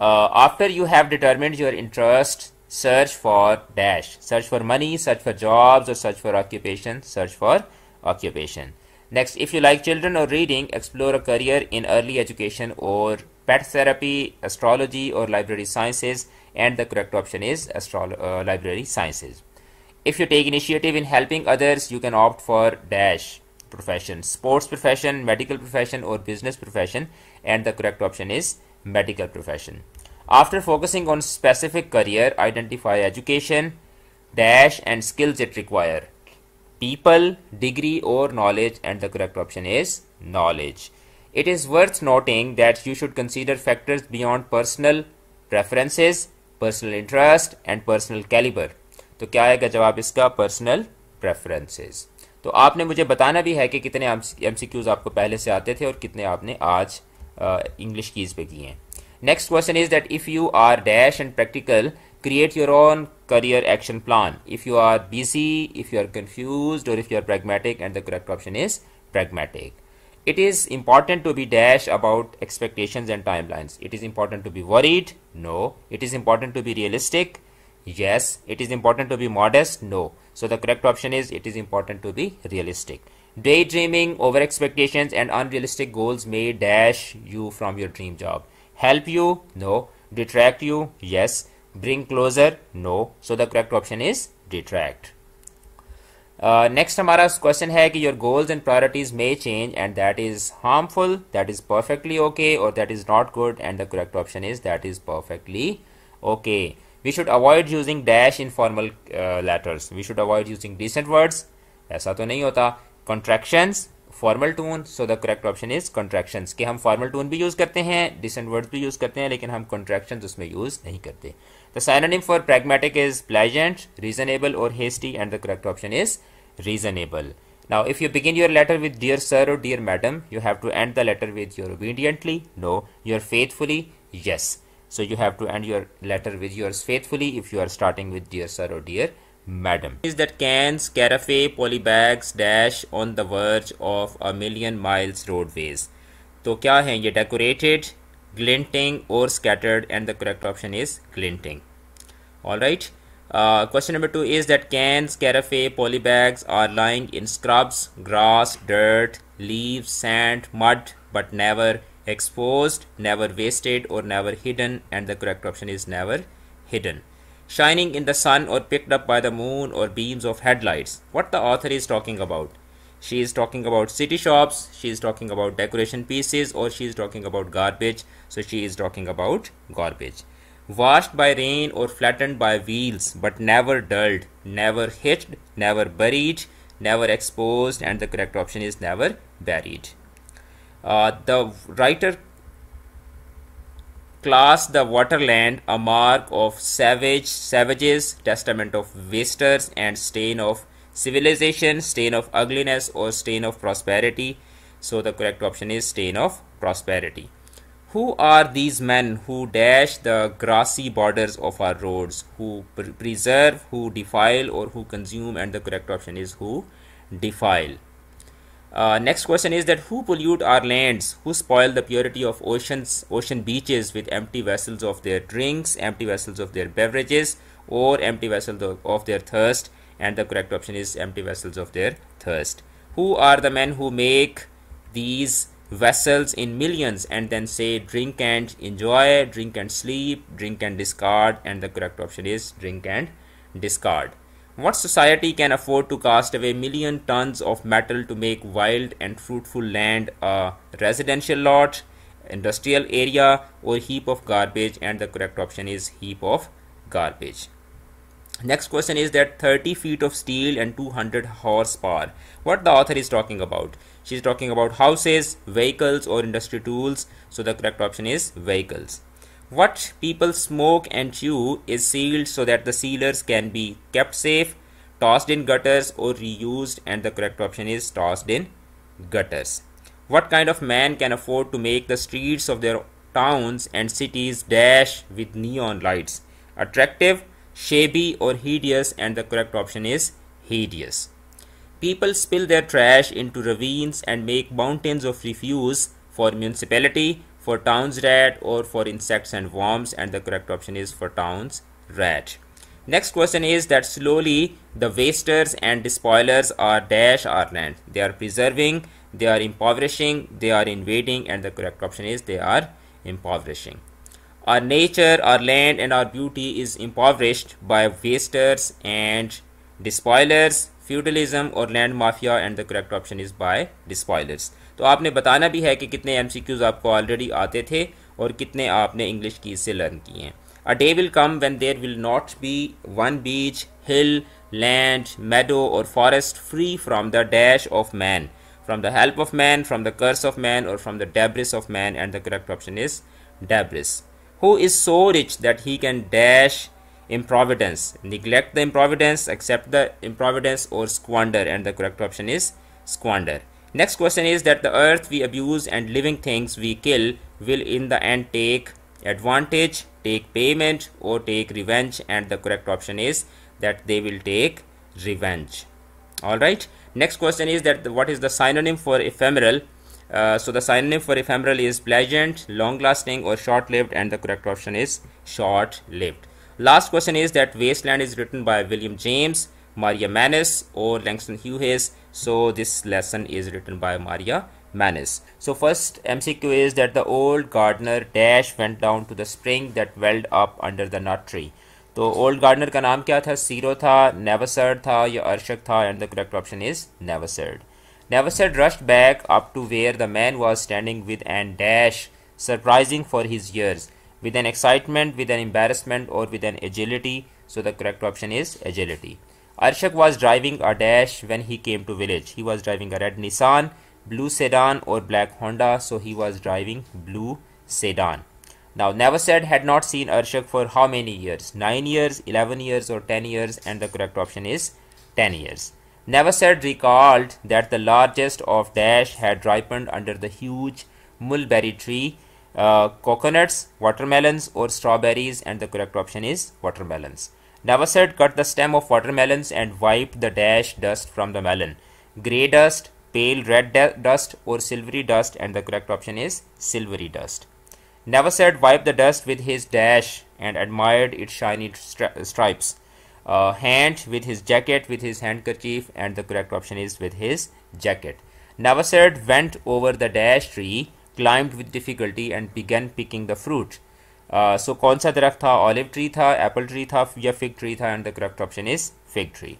Speaker 1: uh, after you have determined your interest search for dash search for money search for jobs or search for occupation search for occupation next if you like children or reading explore a career in early education or pet therapy astrology or library sciences and the correct option is astrolo uh, library sciences if you take initiative in helping others you can opt for dash profession sports profession medical profession or business profession and the correct option is medical profession. After focusing on specific career, identify education, dash and skills it require. People, degree or knowledge and the correct option is knowledge. It is worth noting that you should consider factors beyond personal preferences, personal interest and personal caliber. to क्या आएगा जवाब इसका personal preferences तो आपने मुझे बताना भी है कि कितने एम आपको पहले से आते थे और कितने आपने आज Uh, English keys पे की next question is that if you are dash and practical create your own career action plan if you are busy if you are confused or if you are pragmatic and the correct option is pragmatic it is important to be dash about expectations and timelines it is important to be worried no it is important to be realistic yes it is important to be modest no so the correct option is it is important to be realistic Daydreaming, over expectations, and unrealistic goals may dash you from your dream job. Help you? No. Detract you? Yes. Bring closer? No. So the correct option is detract. Uh, next, our question is your goals and priorities may change, and that is harmful, that is perfectly okay, or that is not good, and the correct option is that is perfectly okay. We should avoid using dash in formal uh, letters. We should avoid using decent words. ऐसा तो नहीं होता. Contractions formal tone so the correct option is contractions कि हम formal twin भी use करते हैं decent words भी यूज़ करते हैं लेकिन हम कॉन्ट्रैक्शंस उसमें यूज़ नहीं करते the synonym for pragmatic is pleasant reasonable और hasty and the correct option is reasonable Now, if you begin your letter with dear sir or dear madam, you have to end the letter with your obediently, no, your faithfully, yes. So you have to end your letter with yours faithfully if you are starting with dear sir or dear madam. Is that cans, Carafe, Polybags, Dash on the verge of a million miles roadways. So what are they? Decorated, glinting or scattered and the correct option is glinting. Alright. Uh, question number two is that cans, carafe, polybags are lying in scrubs, grass, dirt, leaves, sand, mud, but never exposed, never wasted, or never hidden. And the correct option is never hidden shining in the sun or picked up by the moon or beams of headlights. What the author is talking about? She is talking about city shops, she is talking about decoration pieces, or she is talking about garbage. So she is talking about garbage. Washed by rain or flattened by wheels, but never dulled, never hitched, never buried, never exposed, and the correct option is never buried. Uh, the writer class the waterland a mark of savage savages testament of wasters and stain of civilization stain of ugliness or stain of prosperity so the correct option is stain of prosperity who are these men who dash the grassy borders of our roads who pre preserve who defile or who consume and the correct option is who defile uh, next question is that who pollute our lands, who spoil the purity of oceans, ocean beaches with empty vessels of their drinks, empty vessels of their beverages, or empty vessels of, of their thirst? And the correct option is empty vessels of their thirst. Who are the men who make these vessels in millions and then say drink and enjoy, drink and sleep, drink and discard? And the correct option is drink and discard. What society can afford to cast away million tons of metal to make wild and fruitful land a residential lot, industrial area, or heap of garbage? And the correct option is heap of garbage. Next question is that 30 feet of steel and 200 horsepower. What the author is talking about? She's talking about houses, vehicles, or industry tools. So the correct option is vehicles. What people smoke and chew is sealed so that the sealers can be kept safe, tossed in gutters or reused and the correct option is tossed in gutters. What kind of man can afford to make the streets of their towns and cities dash with neon lights? Attractive, shabby or hideous and the correct option is hideous. People spill their trash into ravines and make mountains of refuse for municipality for town's rat or for insects and worms and the correct option is for town's rat next question is that slowly the wasters and despoilers are dash our land they are preserving they are impoverishing they are invading and the correct option is they are impoverishing our nature our land and our beauty is impoverished by wasters and despoilers feudalism or land mafia and the correct option is by despoilers तो आपने बताना भी है कि कितने M आपको already आते थे और कितने आपने इंग्लिश की इससे लर्न किए हैं a day will come when there will not be one beach hill land meadow और forest free from the dash of man from the help of man from the curse of man और from the debris of man and the correct option is debris who is so rich that he can dash improvidence neglect the improvidence accept the improvidence और squander and the correct option is स्क्वांडर Next question is that the earth we abuse and living things we kill will in the end take advantage, take payment or take revenge and the correct option is that they will take revenge. Alright. Next question is that the, what is the synonym for ephemeral? Uh, so the synonym for ephemeral is pleasant, long lasting or short lived and the correct option is short lived. Last question is that Wasteland is written by William James, Maria Manis or Langston Hughes so this lesson is written by Maria Manis. So first MCQ is that the old gardener dash went down to the spring that welled up under the nut tree. So old gardener का नाम क्या था Zero था नेवसर्ड था या Arshak था And the correct option is नेवसर्ड नेवसर्ड rushed back up to where the man was standing with an dash, surprising for his years with an excitement, with an embarrassment, or with an agility. So the correct option is agility. Arshak was driving a dash when he came to village. He was driving a red Nissan, blue sedan or black Honda. So he was driving blue sedan. Now Navasad had not seen Arshak for how many years? 9 years, 11 years or 10 years and the correct option is 10 years. Navasad recalled that the largest of dash had ripened under the huge mulberry tree uh, coconuts, watermelons or strawberries and the correct option is watermelons. Navasad cut the stem of watermelons and wiped the dash dust from the melon. Grey dust, pale red dust or silvery dust and the correct option is silvery dust. Navasad wiped the dust with his dash and admired its shiny stri stripes. Uh, hand with his jacket, with his handkerchief and the correct option is with his jacket. Navasad went over the dash tree, climbed with difficulty and began picking the fruit. So uh, कौन सा दरख्त था olive tree था apple tree था या fig tree था and the correct option is fig tree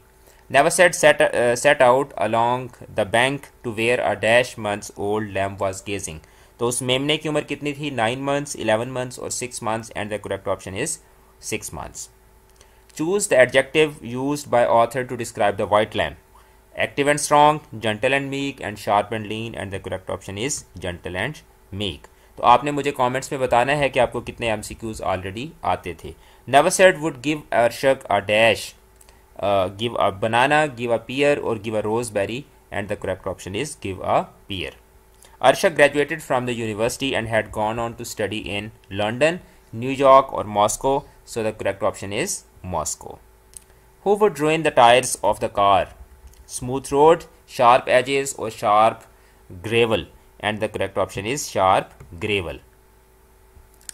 Speaker 1: never set set set out along the bank to where a dash months old lamb was gazing तो उस मेमने की उम्र कितनी थी नाइन मंथ्स इलेवन मंथ्स और six months and the correct option is six months choose the adjective use by author to describe the white lamb active and strong gentle and meek and sharp and lean and the correct option is gentle and meek तो आपने मुझे comments में बताना है कि आपको कितने M C cues already आते थे नवसेड would give Arshak a dash give a banana give a pear और give a raspberry and the correct option is give a pear Arshak graduated from the university and had gone on to study in London New York और Moscow so the correct option is Moscow who would ruin the tyres of the car smooth road sharp edges और sharp gravel and the correct option is sharp gravel.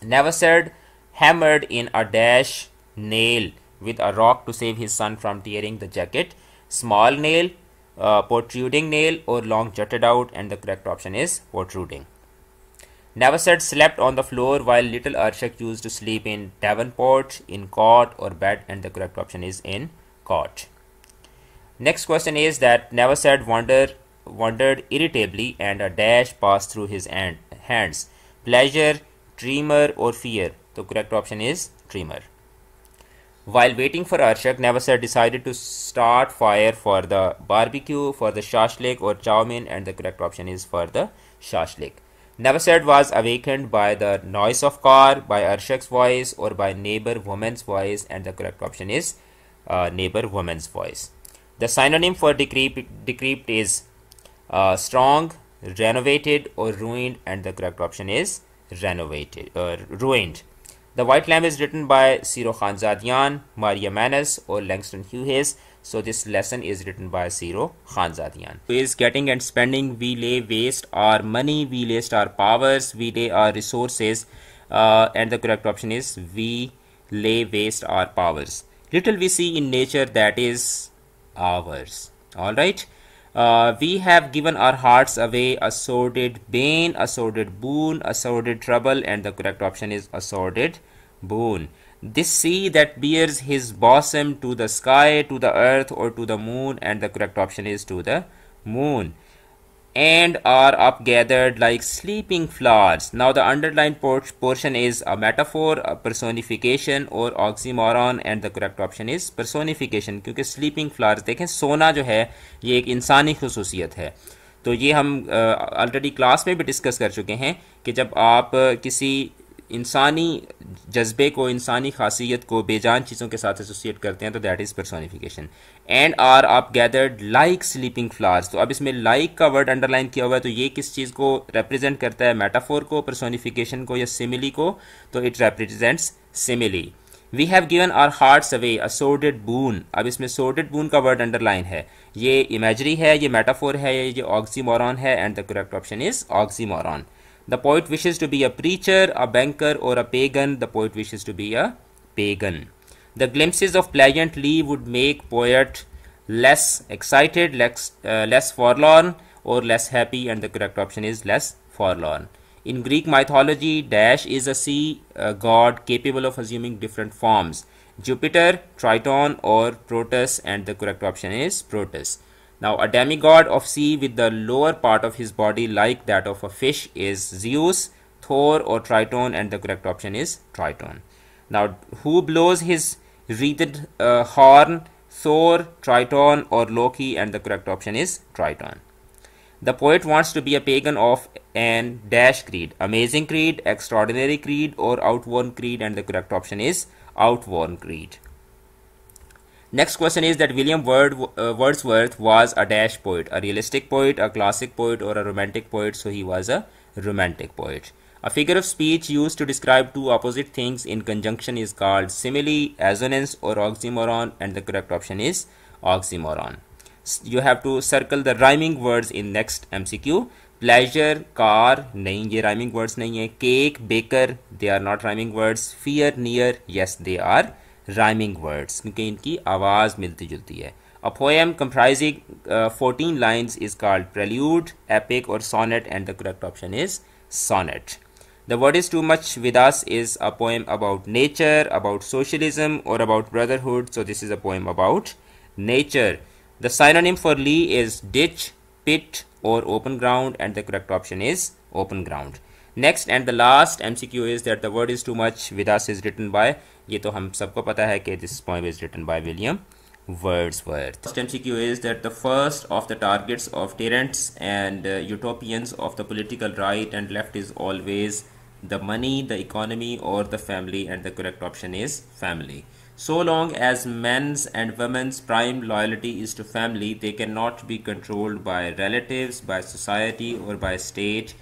Speaker 1: Never said hammered in a dash nail with a rock to save his son from tearing the jacket. Small nail, uh, protruding nail or long jutted out and the correct option is protruding. Navasad slept on the floor while little Arshak used to sleep in Davenport, in cot or bed and the correct option is in cot. Next question is that Navasad wonder wandered irritably, and a dash passed through his hand, hands. Pleasure, tremor, or fear? The correct option is tremor. While waiting for Arshak, Navasar decided to start fire for the barbecue, for the shashlik or chow mein, and the correct option is for the shashlik. Navasad was awakened by the noise of car, by Arshak's voice, or by neighbor woman's voice, and the correct option is uh, neighbor woman's voice. The synonym for decrepit, decrepit is uh, strong renovated or ruined and the correct option is renovated or uh, ruined the white lamb is written by siro khanzadian maria manas or langston hughes so this lesson is written by siro khanzadian is getting and spending we lay waste our money we waste our powers we lay our resources uh, and the correct option is we lay waste our powers little we see in nature that is ours all right uh, we have given our hearts away, a sordid bane, a sordid boon, a sordid trouble, and the correct option is a sordid boon. This sea that bears his bosom to the sky, to the earth, or to the moon, and the correct option is to the moon. and are up gathered like sleeping flowers. Now, the underlined por portion is a metaphor, a personification or oxymoron and the correct option is personification क्योंकि sleeping flowers देखें सोना जो है ये एक इंसानी खसूसियत है तो ये हम ऑलरेडी uh, क्लास में भी डिस्कस कर चुके हैं कि जब आप uh, किसी इंसानी जज्बे को इंसानी खासियत को बेजान चीज़ों के साथ एसोसिएट करते हैं तो that is personification and are up gathered like sleeping flowers तो अब इसमें लाइक like का वर्ड अंडरलाइन किया हुआ है तो ये किस चीज़ को रिप्रेजेंट करता है मेटाफोर को परसोनिफिकेशन को या सिमिली को तो it represents simile we have given our hearts away a sordid boon अब इसमें सोडेड बून का वर्ड अंडरलाइन है ये इमेजरी है ये मेटाफोर है ये ऑक्सीमोरॉन है and the correct option is oxymoron The poet wishes to be a preacher, a banker, or a pagan. The poet wishes to be a pagan. The glimpses of pleasant Lee would make poet less excited, less, uh, less forlorn, or less happy, and the correct option is less forlorn. In Greek mythology, Dash is a sea god capable of assuming different forms. Jupiter, Triton, or Protus, and the correct option is Protus. Now, a demigod of sea with the lower part of his body like that of a fish is Zeus, Thor, or Triton, and the correct option is Triton. Now, who blows his wreathed uh, horn? Thor, Triton, or Loki, and the correct option is Triton. The poet wants to be a pagan of an dash creed, amazing creed, extraordinary creed, or outworn creed, and the correct option is outworn creed. Next question is that William Word, uh, Wordsworth was a dash poet, a realistic poet, a classic poet, or a romantic poet. So he was a romantic poet. A figure of speech used to describe two opposite things in conjunction is called simile, assonance, or oxymoron, and the correct option is oxymoron. You have to circle the rhyming words in next MCQ. Pleasure, car, नहीं ये rhyming words नहीं है. Cake, baker, they are not rhyming words. Fear, near, yes, they are rhyming words क्योंकि इनकी आवाज़ मिलती जुलती है a poem comprising fourteen lines is called prelude epic और sonnet and the correct option is sonnet the word is too much with us is a poem about nature about socialism और about brotherhood so this is a poem about nature the synonym for lea is ditch pit और open ground and the correct option is open ground next and the last M C Q is that the word is too much with us is written by ये तो हम सबको पता है कि this poem is written by William Wordsworth. First MCQ is that the first of the targets of tyrants and uh, utopians of the political right and left is always the money, the economy or the family and the correct option is family. So long as men's and women's prime loyalty is to family, they cannot be controlled by relatives, by society or by state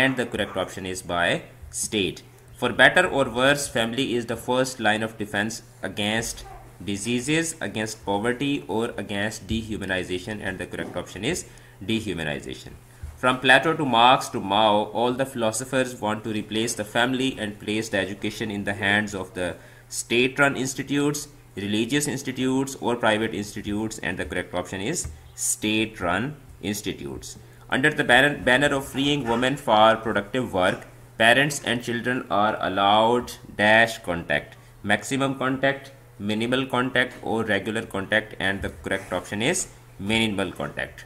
Speaker 1: and the correct option is by state. For better or worse, family is the first line of defense against diseases, against poverty, or against dehumanization, and the correct option is dehumanization. From Plato to Marx to Mao, all the philosophers want to replace the family and place the education in the hands of the state run institutes, religious institutes, or private institutes, and the correct option is state run institutes. Under the banner, banner of freeing women for productive work, parents and children are allowed dash contact maximum contact minimal contact or regular contact and the correct option is minimal contact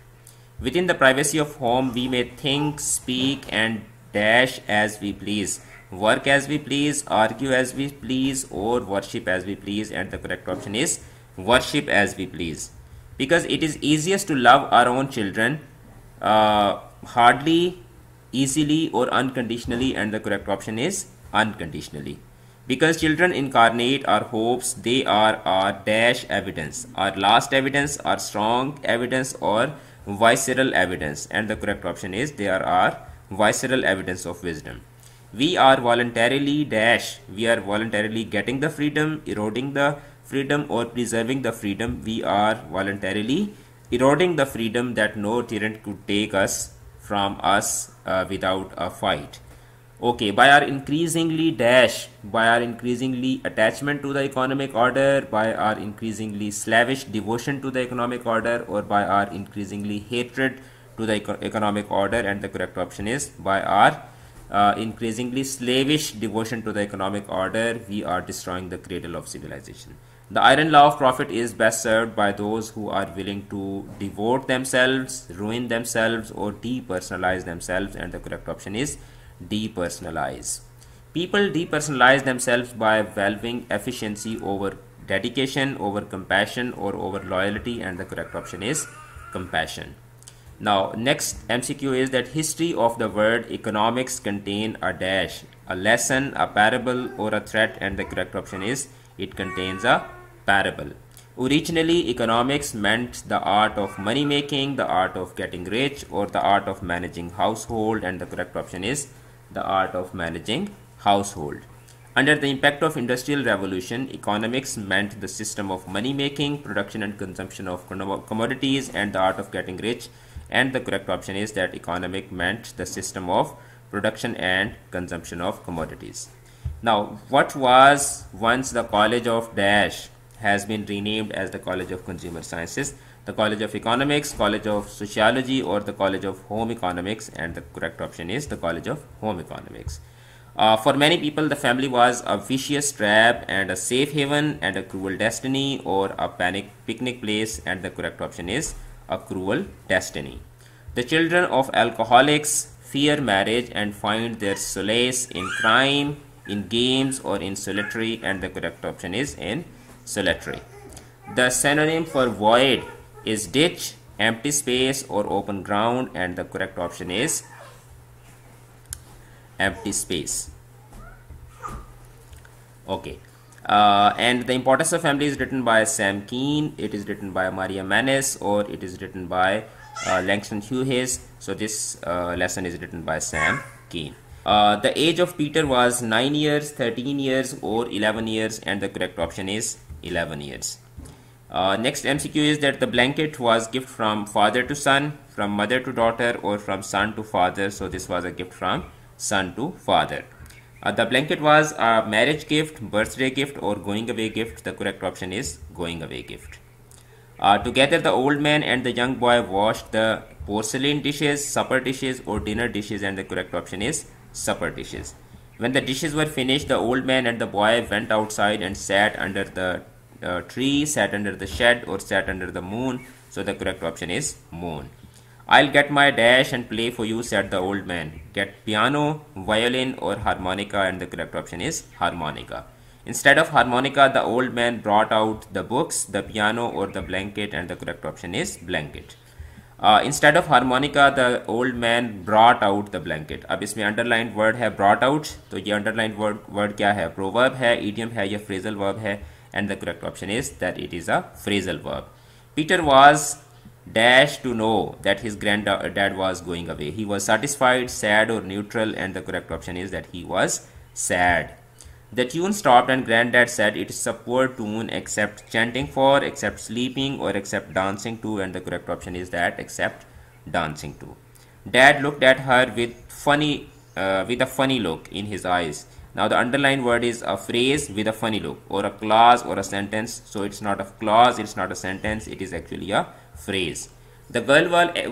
Speaker 1: within the privacy of home we may think speak and dash as we please work as we please argue as we please or worship as we please and the correct option is worship as we please because it is easiest to love our own children uh, hardly easily or unconditionally and the correct option is unconditionally because children incarnate our hopes they are our dash evidence our last evidence our strong evidence or visceral evidence and the correct option is they are our visceral evidence of wisdom we are voluntarily dash we are voluntarily getting the freedom eroding the freedom or preserving the freedom we are voluntarily eroding the freedom that no tyrant could take us from us uh, without a fight okay by our increasingly dash by our increasingly attachment to the economic order by our increasingly slavish devotion to the economic order or by our increasingly hatred to the eco economic order and the correct option is by our uh, increasingly slavish devotion to the economic order we are destroying the cradle of civilization the iron law of profit is best served by those who are willing to devote themselves, ruin themselves, or depersonalize themselves, and the correct option is depersonalize. People depersonalize themselves by valuing efficiency over dedication, over compassion, or over loyalty, and the correct option is compassion. Now, next MCQ is that history of the word economics contain a dash, a lesson, a parable, or a threat, and the correct option is it contains a parable. Originally, economics meant the art of money making, the art of getting rich, or the art of managing household, and the correct option is the art of managing household. Under the impact of industrial revolution, economics meant the system of money making, production and consumption of commodities, and the art of getting rich. And the correct option is that economic meant the system of production and consumption of commodities. Now, what was once the college of Dash? has been renamed as the College of Consumer Sciences, the College of Economics, College of Sociology or the College of Home Economics and the correct option is the College of Home Economics. Uh, for many people, the family was a vicious trap and a safe haven and a cruel destiny or a panic picnic place and the correct option is a cruel destiny. The children of alcoholics fear marriage and find their solace in crime, in games or in solitary and the correct option is in solitary. The synonym for void is ditch, empty space or open ground and the correct option is empty space. Okay. Uh, and the importance of family is written by Sam Keen, it is written by Maria Manes or it is written by uh, Langston Hughes. So this uh, lesson is written by Sam Keen. Uh, the age of Peter was 9 years, 13 years or 11 years and the correct option is 11 years. Uh, next MCQ is that the blanket was gift from father to son, from mother to daughter or from son to father. So this was a gift from son to father. Uh, the blanket was a marriage gift, birthday gift or going away gift. The correct option is going away gift. Uh, together the old man and the young boy washed the porcelain dishes, supper dishes or dinner dishes and the correct option is supper dishes. When the dishes were finished, the old man and the boy went outside and sat under the uh, tree, sat under the shed or sat under the moon. So the correct option is moon. I'll get my dash and play for you, said the old man. Get piano, violin or harmonica and the correct option is harmonica. Instead of harmonica, the old man brought out the books, the piano or the blanket and the correct option is blanket. Uh, instead of harmonica, the old man brought out the blanket. अब इसमें underlined word है brought out तो ये underlined word word क्या है proverb है idiom है या phrasal verb है and the correct option is that it is a phrasal verb. Peter was dash to know that his granddad uh, was going away. He was satisfied, sad or neutral and the correct option is that he was sad. The tune stopped and granddad said it is a poor tune except chanting for, except sleeping or except dancing to and the correct option is that except dancing to. Dad looked at her with funny, uh, with a funny look in his eyes. Now the underlined word is a phrase with a funny look or a clause or a sentence. So it's not a clause, it's not a sentence, it is actually a phrase. The girl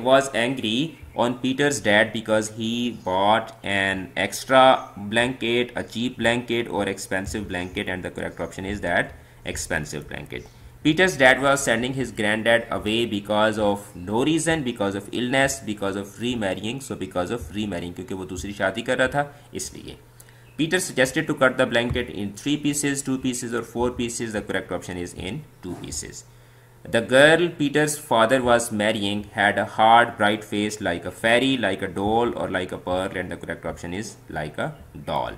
Speaker 1: was angry on Peter's dad because he bought an extra blanket, a cheap blanket or expensive blanket and the correct option is that expensive blanket. Peter's dad was sending his granddad away because of no reason, because of illness, because of remarrying, so because of remarrying क्योंकि वो दूसरी शादी कर रहा था इसलिए Peter suggested to cut the blanket in three pieces, two pieces, or four pieces. The correct option is in two pieces. The girl Peter's father was marrying had a hard, bright face like a fairy, like a doll, or like a pearl, and the correct option is like a doll.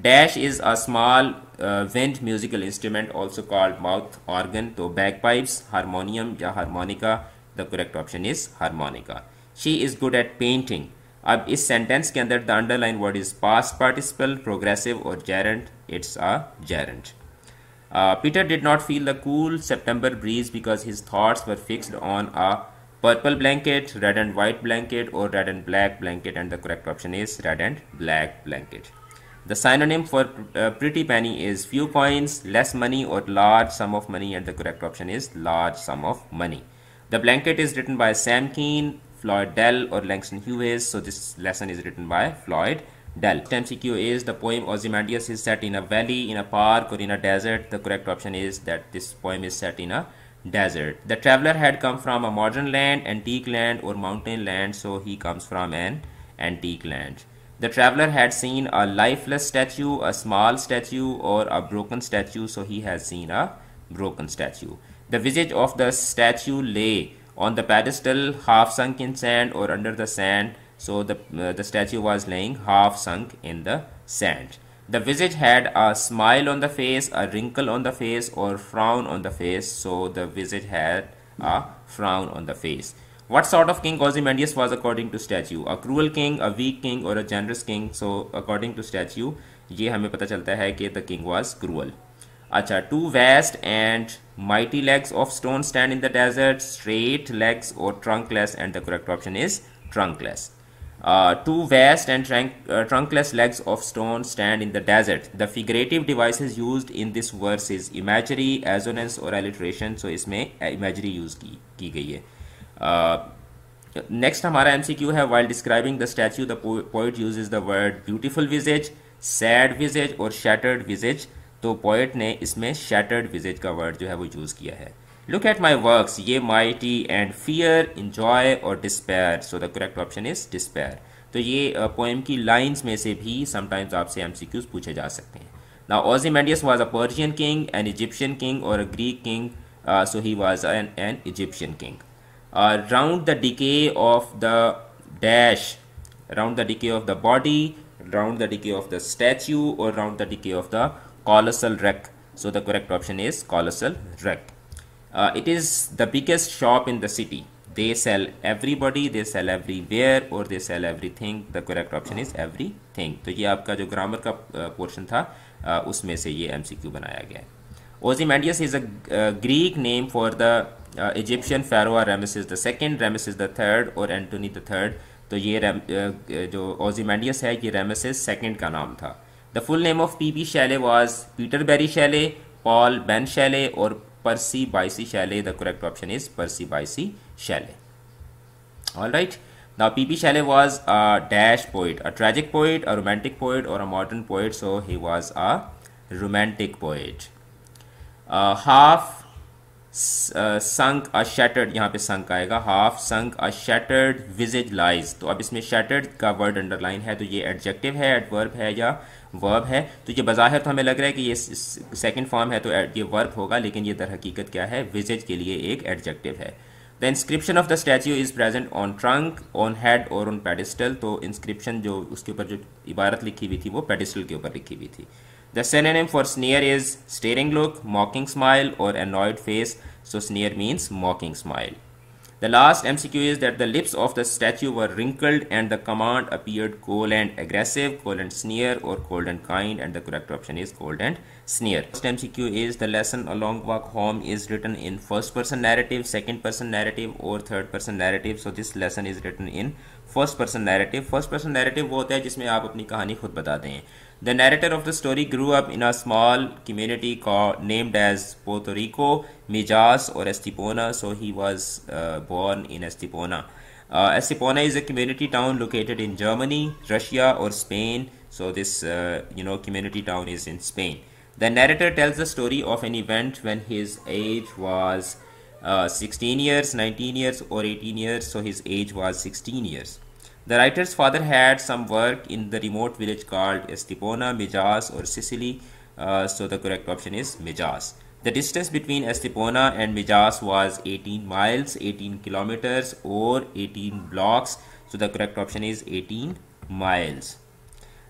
Speaker 1: Dash is a small uh, wind musical instrument also called mouth organ, so bagpipes, harmonium, ja harmonica. The correct option is harmonica. She is good at painting. अब इस sentence के the the underline word is past participle progressive और gerund it's a gerund Peter did not feel the cool September breeze because his thoughts were fixed on purple blanket red and white blanket or red and black blanket and the correct option is red and black blanket the synonym for uh, pretty penny is few coins less money or large sum of money and the correct option is large sum of money the blanket is written by sam keen Floyd Dell or Langston Hughes. So this lesson is written by Floyd Dell. MCQ is the poem Ozymandias is set in a valley, in a park or in a desert. The correct option is that this poem is set in a desert. The traveler had come from a modern land, antique land or mountain land. So he comes from an antique land. The traveler had seen a lifeless statue, a small statue or a broken statue. So he has seen a broken statue. The visage of the statue lay on the pedestal half sunk in sand or under the sand so the uh, the statue was lying half sunk in the sand the visage had a smile on the face a wrinkle on the face or frown on the face so the visage had a frown on the face what sort of king Ozymandias was according to statue a cruel king a weak king or a generous king so according to statue ये हमें पता चलता है कि the king was cruel. Acha, two vast and mighty legs of stone stand in the desert, straight legs or trunkless, and the correct option is trunkless. Uh, two vast and trunk, uh, trunkless legs of stone stand in the desert. The figurative devices used in this verse is imagery, assonance or alliteration. So इसमें uh, imagery use की की गई है. Uh, next हमारा MCQ है while describing the statue the poet uses the word beautiful visage, sad visage or shattered visage. तो poet ने इसमें शैटर्ड विजिट का वर्ड जो है वो यूज़ किया है look at my work ye mighty and fear enjoy और despair so the correct option is despair तो ये पोएम की लाइन्स में से भी समटाइम्स आपसे एम पूछे जा सकते हैं ना Ozymandias was a Persian king an Egyptian king और a Greek king so he was an an Egyptian king round the decay of the dash round the decay of the body round the decay of the statue और round the decay of the colossal wreck so the correct option is colossal wreck uh, it is the biggest shop in the city they sell everybody they sell everywhere or they sell everything the correct option is everything to तो ये आपका जो grammar का portion था उसमें से ये MCQ बनाया गया है Ozymandias is greek name for the uh, egyptian pharaoh ramesses the second ramesses the third or antony the third तो ये जो ओजीमेंडियस है ये रेमेसिस सेकंड का नाम था the full name of P P Shelley was Peter Berry Shelley Paul Bain Shelley और Percy Bysshe Shelley the correct option is Percy Bysshe Shelley all right now P P Shelley was a dash poet a tragic poet a romantic poet और a modern poet so he was a romantic poet half sunk a shattered यहाँ पे sunk आएगा half sunk a shattered visage lies तो अब इसमें shattered का word underline है तो ये एडजेक्टिव है एडवर्ब है या वर्ब है तो ये बाहर तो हमें लग रहा है कि ये सेकेंड फॉर्म है तो ये वर्ब होगा लेकिन ये दर हकीकत क्या है विजिट के लिए एक एडजेक्टिव है the inscription of the statue is present on trunk on head और ऑन पेडिस्टल तो इंस्क्रिप्शन जो उसके ऊपर जो इबारत लिखी हुई थी वो पेडिस्टल के ऊपर लिखी हुई थी the synonym for sneer is staring look mocking smile और annoyed face so sneer means mocking smile The last MCQ is that the lips of the statue were wrinkled and the command appeared cold and aggressive, cold and sneer or cold and kind and the correct option is cold and sneer. First MCQ is the lesson a long walk home is written in first person narrative, second person narrative or third person narrative. So this lesson is written in first person narrative. First person narrative वो होता है जिसमें आप अपनी कहानी खुद the narrator of the story grew up in a small community called, named as Puerto Rico, Mijas, or Estepona, so he was uh, born in Estepona. Uh, Estepona is a community town located in Germany, Russia, or Spain, so this uh, you know community town is in Spain. The narrator tells the story of an event when his age was uh, 16 years, 19 years, or 18 years, so his age was 16 years. The writer's father had some work in the remote village called Estepona, Mijas, or Sicily, uh, so the correct option is Mijas. The distance between Estepona and Mijas was 18 miles, 18 kilometers, or 18 blocks, so the correct option is 18 miles.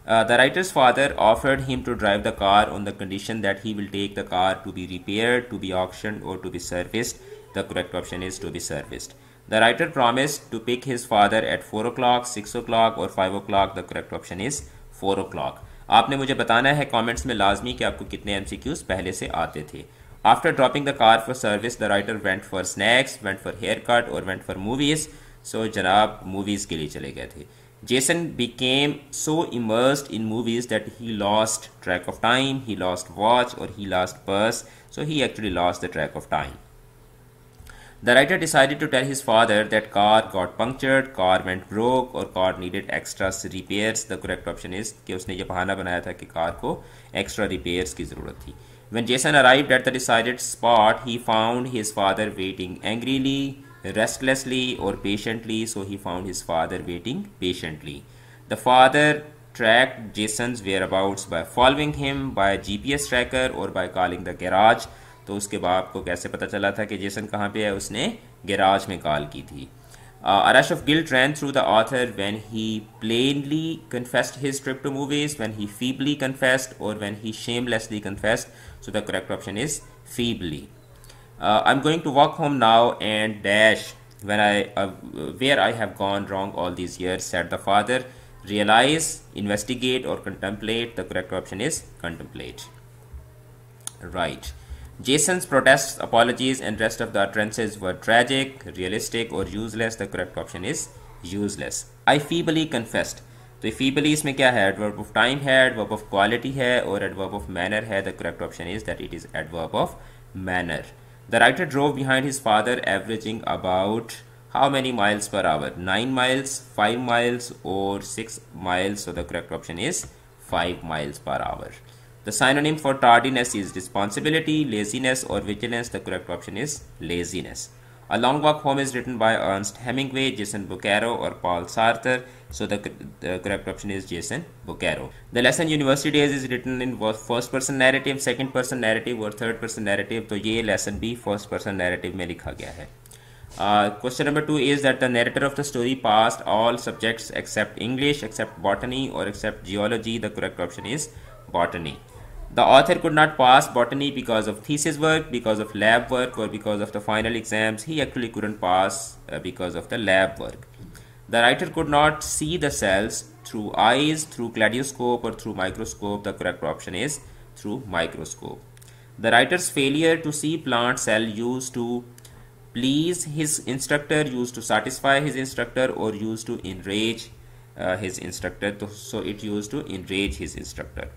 Speaker 1: Uh, the writer's father offered him to drive the car on the condition that he will take the car to be repaired, to be auctioned, or to be serviced. The correct option is to be serviced. The writer promised to pick his father at 4 o'clock, 6 o'clock और 5 o'clock. The correct option is 4 o'clock. आपने मुझे बताना है comments में लाजमी कि आपको कितने एम पहले से आते थे after dropping the car for service the writer went for snacks went for haircut और वेंट फॉर मूवीज़ सो जनाब मूवीज़ के लिए चले गए थे Jason became so immersed in movies that he lost track of time he lost watch और he lost purse so he actually lost the track of time The writer decided to tell his father that car got punctured, car went broke or car needed extra repairs. The correct option is कि उसने ये बहाना बनाया था कि car को extra repairs की ज़रूरत थी When Jason arrived at the decided spot, he found his father waiting angrily, restlessly, or patiently. So he found his father waiting patiently. The father tracked Jason's whereabouts by following him by a GPS tracker or by calling the garage. तो उसके बाप को कैसे पता चला था कि Jason कहाँ पे है उसने गैराज में कॉल की थी a rush of guilt ran through the author when he plainly confessed his trip to movies when he feebly confessed और when he shamelessly confessed so the correct option is feebly I am going to walk home now and dash when I where I have gone wrong all this year said the father realize investigate और contemplate the correct option is contemplate right Right. Jason's protests, apologies, and rest of the utterances were tragic, realistic, or useless. The correct option is useless. I feebly confessed. So, feebly is इसमें क्या है adverb of time है adverb of quality है or adverb of manner है the correct option is that it is adverb of manner. The writer drove behind his father averaging about how many miles per hour? 9 miles, 5 miles or 6 miles. So the correct option is 5 miles per hour. The synonym for tardiness is responsibility, laziness, or vigilance. The correct option is laziness. A Long Walk Home is written by Ernest Hemingway, Jason Bucaro, or Paul Sartre. So the, the correct option is Jason Bucaro. The lesson University Days is written in first person narrative, second person narrative, or third person narrative. So this lesson B first person narrative में लिखा गया है. Uh, question number two is that the narrator of the story passed all subjects except English, except botany, or except geology. The correct option is botany. The author could not pass botany because of thesis work, because of lab work, or because of the final exams. He actually couldn't pass uh, because of the lab work. The writer could not see the cells through eyes, through kaleidoscope, or through microscope. The correct option is through microscope. The writer's failure to see plant cell used to please his instructor, used to satisfy his instructor, or used to enrage uh, his instructor. So it used to enrage his instructor.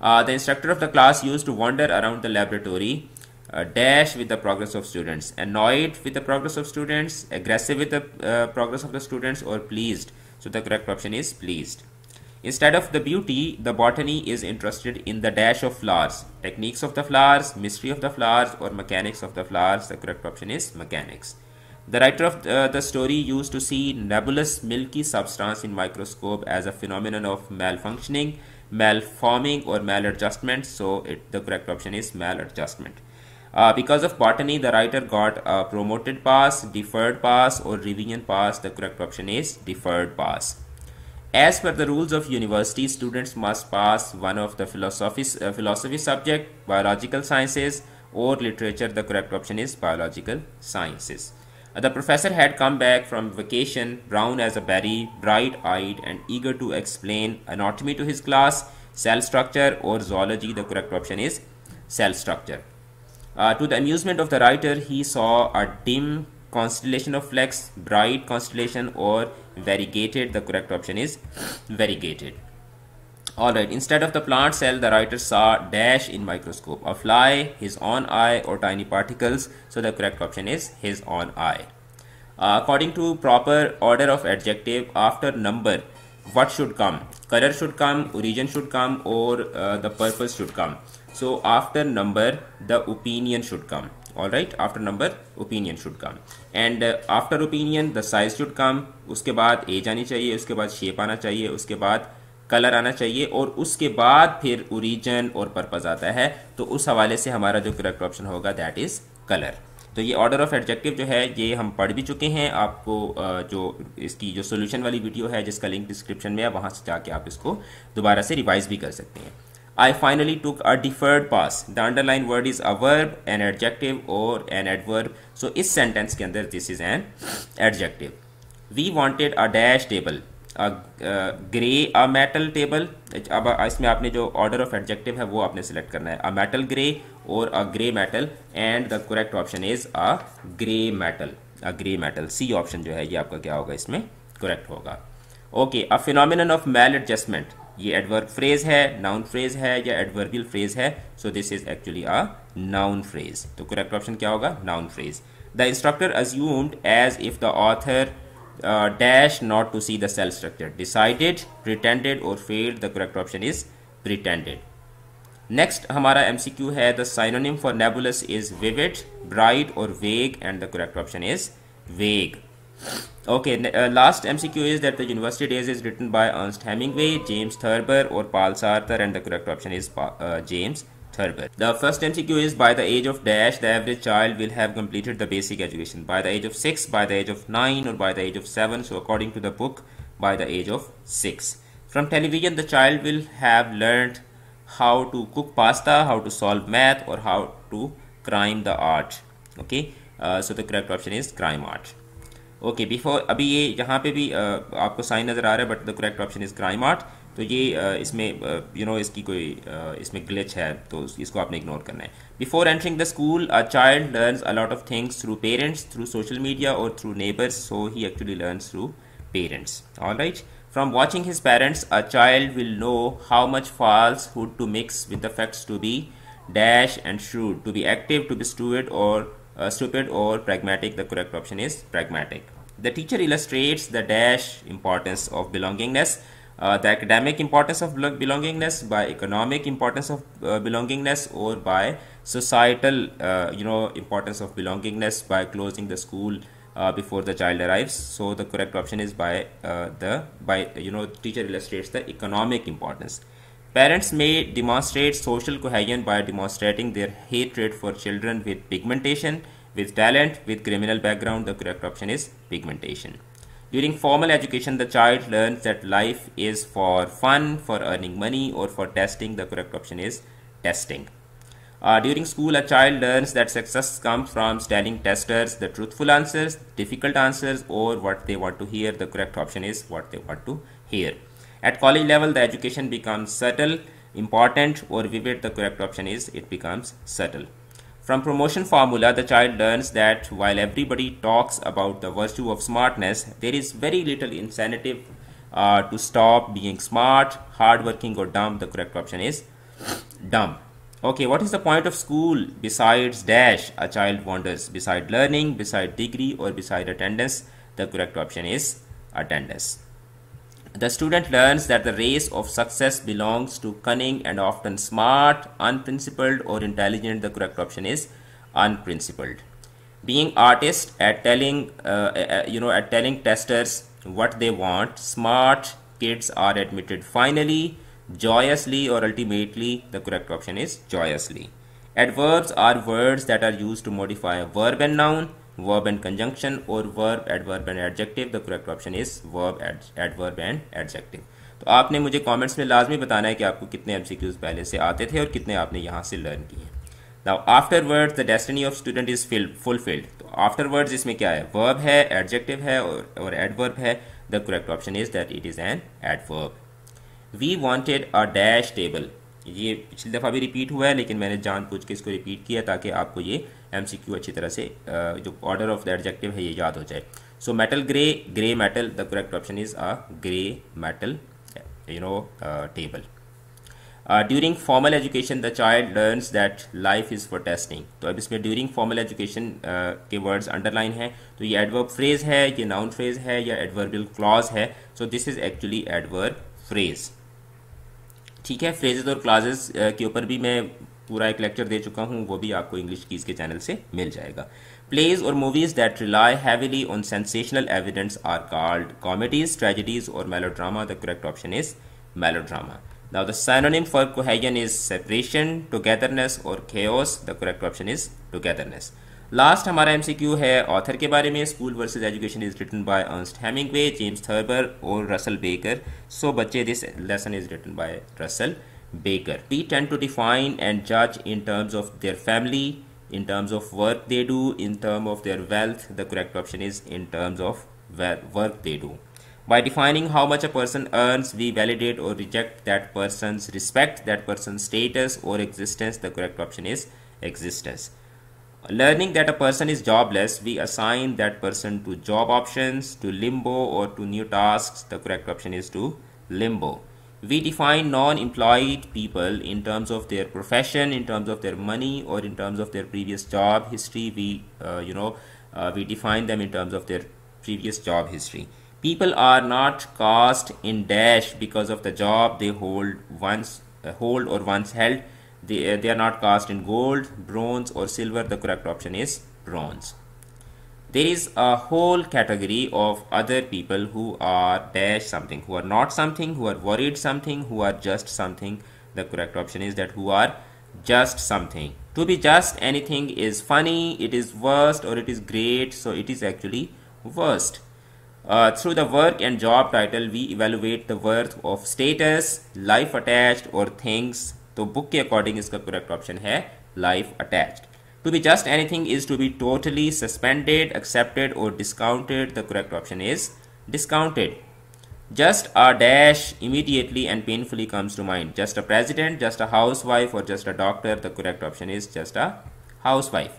Speaker 1: Uh, the instructor of the class used to wander around the laboratory, uh, dash with the progress of students, annoyed with the progress of students, aggressive with the uh, progress of the students, or pleased. So the correct option is pleased. Instead of the beauty, the botany is interested in the dash of flowers, techniques of the flowers, mystery of the flowers, or mechanics of the flowers. The correct option is mechanics. The writer of uh, the story used to see nebulous milky substance in microscope as a phenomenon of malfunctioning malforming or maladjustment so it, the correct option is maladjustment uh, because of botany the writer got a promoted pass deferred pass or revision pass the correct option is deferred pass as per the rules of university students must pass one of the philosophy uh, philosophy subject biological sciences or literature the correct option is biological sciences uh, the professor had come back from vacation, brown as a berry, bright eyed, and eager to explain anatomy to his class, cell structure, or zoology. The correct option is cell structure. Uh, to the amusement of the writer, he saw a dim constellation of flex, bright constellation, or variegated. The correct option is variegated. all right instead of the plant cell, the writer saw dash in microscope, a fly, his own eye or tiny particles. So the correct option is his own eye. Uh, according to proper order of adjective, after number, what should come? Color should come, origin should come or uh, the purpose should come. So after number, the opinion should come. all right after number, opinion should come. and uh, after opinion the size should come उसके बाद age आनी चाहिए उसके बाद shape आना चाहिए उसके बाद कलर आना चाहिए और उसके बाद फिर ओरिजन और पर्पज़ आता है तो उस हवाले से हमारा जो करेक्ट ऑप्शन होगा दैट इज़ कलर तो ये ऑर्डर ऑफ एडजेक्टिव जो है ये हम पढ़ भी चुके हैं आपको जो इसकी जो सोल्यूशन वाली वीडियो है जिसका लिंक डिस्क्रिप्शन में है वहाँ से जाके आप इसको दोबारा से रिवाइज भी कर सकते हैं I finally took a deferred pass the underline word is a verb an adjective और एन एडवर्ब सो इस सेंटेंस के अंदर this is an adjective we wanted a dash table grey a metal table अब इसमें आपने जो order of adjective है वो आपने सेलेक्ट करना है अ मेटल ग्रे और a grey metal and the correct option is a grey metal a grey metal C option जो है ये आपका क्या होगा इसमें करेक्ट होगा okay a phenomenon of male adjustment ये एडवर्ब फ्रेज है नाउन फ्रेज है या एडवर्बियल फ्रेज है so this is actually a noun phrase तो करेक्ट ऑप्शन क्या होगा noun phrase the instructor assumed as if the author dash not to C the cell structure decided pretended और failed the correct option is pretended next हमारा M C Q है the synonym for nebulous is vivid bright और vague and the correct option is vague okay last M C Q is that the university days is written by Ernest Hemingway James Thurber और Paul Sartre and the correct option is James Third bit. The first MCQ is by the age of dash, the average child will have completed the basic education by the age of 6, by the age of 9 or by the age of 7. So according to the book, by the age of 6. From television, the child will have learned how to cook pasta, how to solve math or how to crime the art. Okay, uh, so the correct option is crime art. Okay, before, अभी ये यहाँ पे भी uh, आपको sign नज़र आ रहा है but the correct option is तो ये इसमें यू नो इसकी कोई इसमें ग्लिच है तो इसको आपने इग्नोर करना है before entering the school a child learn a lot of things through parents through social media और through neighbours so he actually learn through parents all right from watching his parents a child will know how much falsehood to mix with the facts to be dash and shrewd to be active to be stupid और stupid और pragmatic the correct option is pragmatic the teacher illustrates the dash importance of belongingness Uh, the academic importance of belongingness by economic importance of uh, belongingness or by societal uh, you know importance of belongingness by closing the school uh, before the child arrives so the correct option is by uh, the by you know teacher illustrates the economic importance parents may demonstrate social cohesion by demonstrating their hatred for children with pigmentation with talent with criminal background the correct option is pigmentation during formal education, the child learns that life is for fun, for earning money, or for testing. The correct option is testing. Uh, during school, a child learns that success comes from telling testers the truthful answers, difficult answers, or what they want to hear. The correct option is what they want to hear. At college level, the education becomes subtle, important, or vivid. The correct option is it becomes subtle. From promotion formula, the child learns that while everybody talks about the virtue of smartness, there is very little incentive uh, to stop being smart, hardworking, or dumb. The correct option is dumb. Okay, what is the point of school besides dash? A child wonders. Beside learning, beside degree, or beside attendance, the correct option is attendance. The student learns that the race of success belongs to cunning and often smart, unprincipled or intelligent. The correct option is unprincipled. Being artist at telling, uh, uh, uh, you know, at telling testers what they want. Smart kids are admitted finally, joyously or ultimately. The correct option is joyously. Adverbs are words that are used to modify a verb and noun. verb and conjunction or verb adverb and adjective the correct option is verb adverb and adjective तो आपने मुझे comments में लाजमी बताना है कि आपको कितने एमसीक्यूज पहले से आते थे और कितने आपने यहाँ से लर्न किए now afterwards the destiny of student is filled fulfilled तो आफ्टर वर्ड्स इसमें क्या है वर्ब है एडजेक्टिव है और और एडवर्ब है the correct option is that it is an adverb we wanted a dash table ये पिछली दफ़ा भी रिपीट हुआ है लेकिन मैंने जानबूझ के इसको रिपीट किया ताकि आपको ये एमसीक्यू अच्छी तरह से जो ऑर्डर ऑफ द एडजेक्टिव है ये याद हो जाए so metal grey grey metal the correct option is a grey metal you know table during formal education the child learns that life is for testing तो अब इसमें ड्यूरिंग फॉर्मल एजुकेशन के words underline है तो ये adverb phrase है ये noun phrase है या एडवर्बल क्लॉज है so this is actually adverb phrase ठीक है फ्रेजेज और क्लाजेज के ऊपर भी मैं पूरा एक लेक्चर दे चुका हूँ वो भी आपको इंग्लिश कीज के चैनल से मिल जाएगा प्लेज और movies that rely heavily on sensational evidence are called comedies tragedies और melodrama the correct option is melodrama Now the synonym for cohesion is separation togetherness और chaos. The correct option is togetherness last हमारा M C Q है author के बारे में school versus education is written by Ernest Hemingway James Thurber और Russell Baker so बच्चे this lesson is written by Russell Baker. We tend to define and judge in terms of their family, in terms of work they do, in terms of their wealth. The correct option is in terms of work they do. By defining how much a person earns, we validate or reject that person's respect, that person's status or existence. The correct option is existence. Learning that a person is jobless, we assign that person to job options, to limbo or to new tasks. The correct option is to limbo we define non-employed people in terms of their profession in terms of their money or in terms of their previous job history we uh, you know uh, we define them in terms of their previous job history people are not cast in dash because of the job they hold once uh, hold or once held they, they are not cast in gold bronze or silver the correct option is bronze there is a whole category of other people who are dash something who are not something who are worried something who are just something the correct option is that who are just something to be just anything is funny it is worst or it is great so it is actually worst uh, through the work and job title we evaluate the worth of status life attached or things book book according is the correct option here. Life attached. To be just anything is to be totally suspended, accepted or discounted. The correct option is discounted. Just a dash immediately and painfully comes to mind. Just a president, just a housewife or just a doctor. The correct option is just a housewife.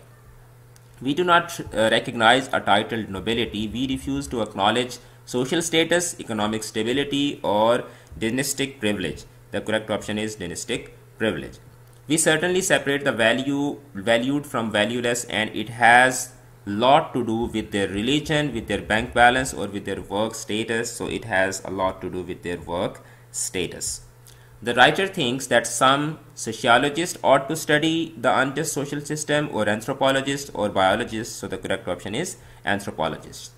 Speaker 1: We do not uh, recognize a titled nobility. We refuse to acknowledge social status, economic stability or dynastic privilege. The correct option is dynastic privilege we certainly separate the value valued from valueless and it has lot to do with their religion with their bank balance or with their work status so it has a lot to do with their work status the writer thinks that some sociologists ought to study the unjust social system or anthropologists, or biologists. so the correct option is anthropologists.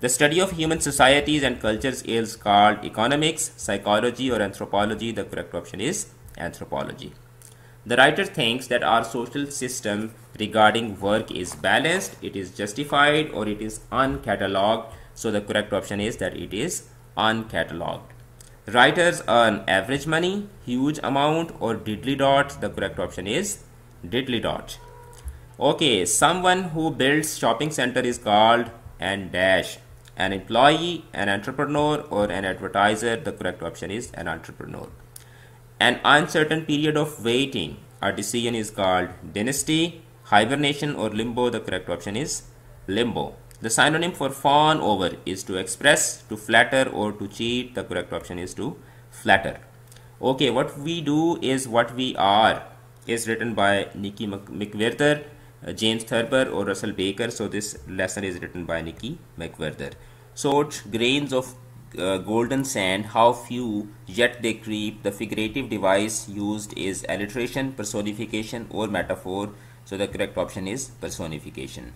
Speaker 1: the study of human societies and cultures is called economics psychology or anthropology the correct option is anthropology the writer thinks that our social system regarding work is balanced, it is justified, or it is uncatalogued. So the correct option is that it is uncatalogued. Writers earn average money, huge amount, or diddly dot. The correct option is diddly dot. Okay, someone who builds shopping center is called and dash. An employee, an entrepreneur, or an advertiser. The correct option is an entrepreneur an uncertain period of waiting. A decision is called dynasty, hibernation or limbo. The correct option is limbo. The synonym for fawn over is to express, to flatter or to cheat. The correct option is to flatter. Okay, what we do is what we are is written by Nikki mcwerther uh, James Thurber or Russell Baker. So this lesson is written by Nikki mcwerther So grains of uh, golden sand, how few yet they creep. The figurative device used is alliteration, personification, or metaphor. So the correct option is personification.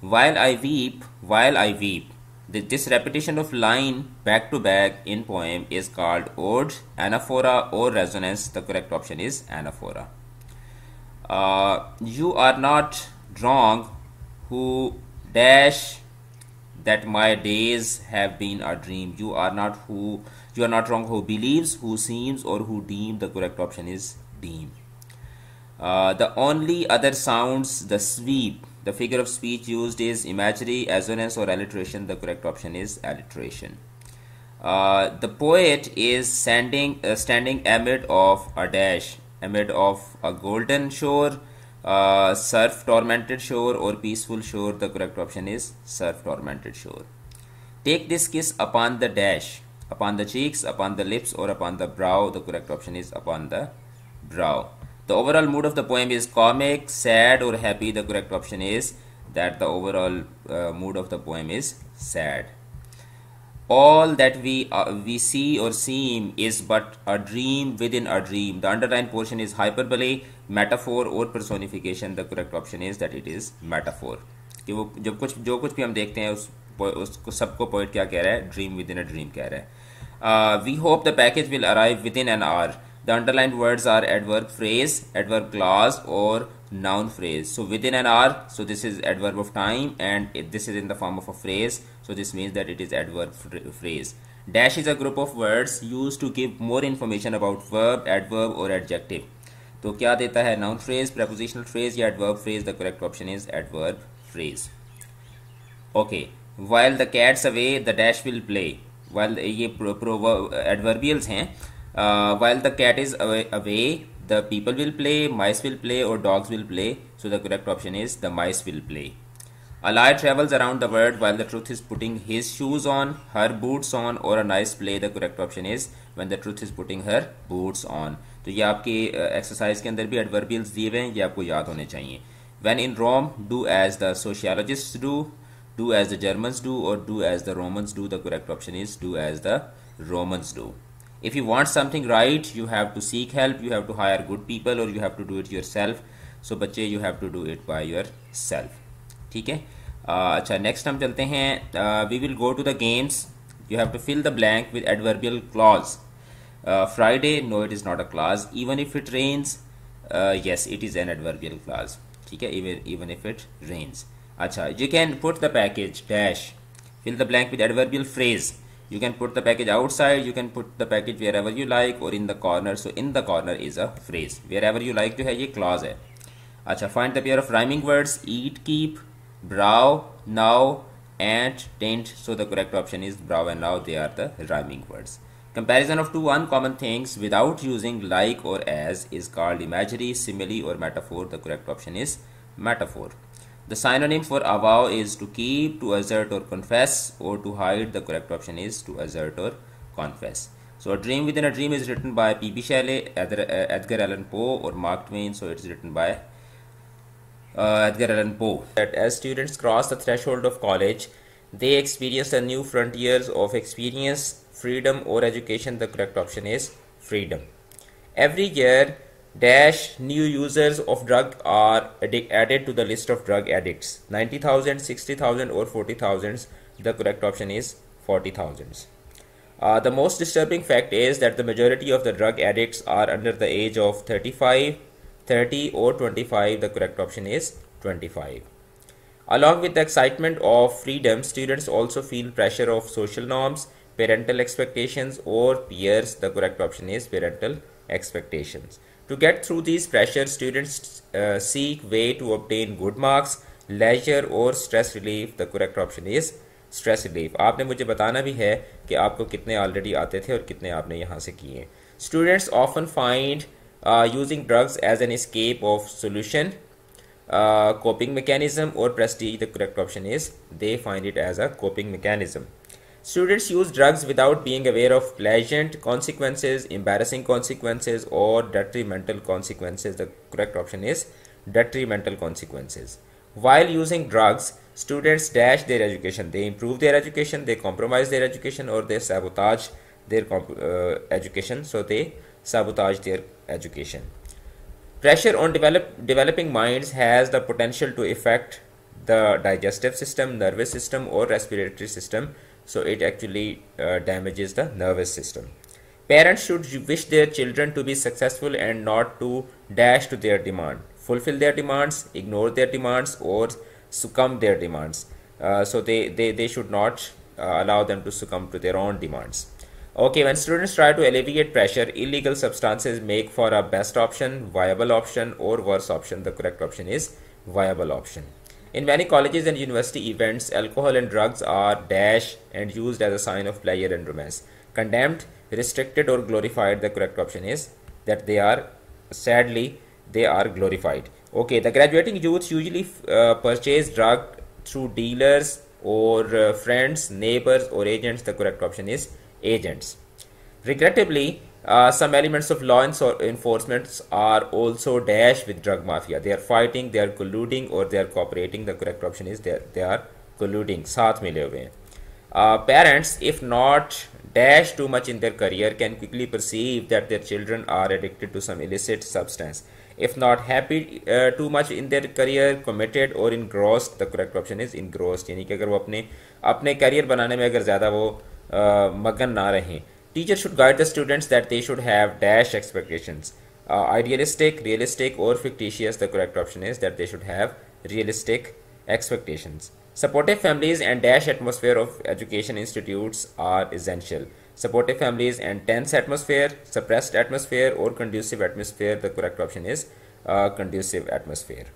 Speaker 1: While I weep, while I weep. The, this repetition of line back to back in poem is called ode, anaphora, or resonance. The correct option is anaphora. Uh, you are not wrong who dash that my days have been a dream. You are not who you are not wrong who believes, who seems, or who deem The correct option is deem. Uh, the only other sounds, the sweep, the figure of speech used is imagery, assonance, or alliteration. The correct option is alliteration. Uh, the poet is standing, uh, standing amid of a dash, amid of a golden shore, uh, surf tormented shore or peaceful shore the correct option is surf tormented shore take this kiss upon the dash upon the cheeks upon the lips or upon the brow the correct option is upon the brow the overall mood of the poem is comic sad or happy the correct option is that the overall uh, mood of the poem is sad all that we uh, we see or seem is but a dream within a dream the underlined portion is hyperbole metaphor or personification the correct option is that it is metaphor कि वो जब कुछ जो कुछ भी हम देखते हैं उस उसको सबको पोइट क्या कह रहा है dream within a dream कह रहा है we hope the package will arrive within an hour the underline words are adverb phrase adverb clause और noun phrase so within an hour so this is adverb of time and this is in the form of a phrase so this means that it is adverb phrase dash is a group of words used to give more information about verb adverb or adjective तो क्या देता है noun phrase prepositional phrase या adverb phrase the correct option is adverb phrase okay while the cat's away the dash will play while ये adverbials हैं uh, while the cat is away, away the people will play, mice will play, or dogs will play. So the correct option is the mice will play. A liar travels around the world while the truth is putting his shoes on, her boots on, or a nice play. The correct option is when the truth is putting her boots on. तो ये आपके exercise के अंदर भी adverbials दिए हुए हैं ये आपको याद होने चाहिए When in Rome, do as the sociologists do, do as the Germans do, or do as the Romans do. The correct option is do as the Romans do. If you you something right you have to seek help you have to hire good people और you have to do it it self so बच्चे you have to do it it by self ठीक है अच्छा next हम चलते हैं we will go to the games you have to fill the blank with adverbial clause Friday no it is not a clause even if it rains yes it is an adverbial clause ठीक है even even if it rains अच्छा you can put the package dash fill the blank with adverbial phrase you can put the package outside you can put the package wherever you like or in the corner so in the corner is a phrase wherever you like to have, a clause है अच्छा find the pair of rhyming words eat keep brow now and tint so the correct option is brow and now they are the rhyming words comparison of two uncommon things without using like or as is called imagery simile or metaphor the correct option is metaphor the synonym for avow is to keep, to assert or confess, or to hide. The correct option is to assert or confess. So, A Dream Within a Dream is written by P.B. Shelley, uh, Edgar Allan Poe, or Mark Twain. So, it is written by uh, Edgar Allan Poe. That as students cross the threshold of college, they experience the new frontiers of experience, freedom, or education. The correct option is freedom. Every year, dash new users of drug are added to the list of drug addicts 90000 60000 or 40000 the correct option is 40000 uh, the most disturbing fact is that the majority of the drug addicts are under the age of 35 30 or 25 the correct option is 25 along with the excitement of freedom students also feel pressure of social norms parental expectations or peers the correct option is parental expectations to get through these pressure students uh, seek way to obtain good marks leisure or stress relief the correct option is stress relief आपने मुझे बताना भी है कि आपको कितने already आते थे और कितने आपने यहाँ से किए students often find using drugs as an escape of solution coping mechanism और prestige the correct option is they find it as a coping mechanism Students use drugs without being aware of pleasant consequences, embarrassing consequences, or detrimental consequences. The correct option is detrimental consequences. While using drugs, students dash their education. They improve their education, they compromise their education, or they sabotage their uh, education. So they sabotage their education. Pressure on develop developing minds has the potential to affect the digestive system, nervous system, or respiratory system so it actually uh, damages the nervous system parents should wish their children to be successful and not to dash to their demand fulfill their demands ignore their demands or succumb their demands uh, so they, they they should not uh, allow them to succumb to their own demands okay when students try to alleviate pressure illegal substances make for a best option viable option or worse option the correct option is viable option in many colleges and university events, alcohol and drugs are dashed and used as a sign of pleasure and romance. Condemned, restricted or glorified, the correct option is that they are, sadly, they are glorified. Okay, the graduating youths usually uh, purchase drug through dealers or uh, friends, neighbors or agents. The correct option is agents. Regrettably, uh, some elements of law enforcement are also dash with drug mafia. They are fighting, they are colluding, or they are cooperating. The correct option is they, they are colluding. साथ मिले Uh, parents, if not dash too much in their career, can quickly perceive that their children are addicted to some illicit substance. If not happy uh, too much in their career, committed or engrossed, the correct option is engrossed. यानी कि अगर वो अपने अपने career बनाने में अगर ज़्यादा वो uh, मगन ना रहें Teachers should guide the students that they should have dash expectations. Uh, idealistic, realistic or fictitious, the correct option is that they should have realistic expectations. Supportive families and dash atmosphere of education institutes are essential. Supportive families and tense atmosphere, suppressed atmosphere or conducive atmosphere, the correct option is uh, conducive atmosphere.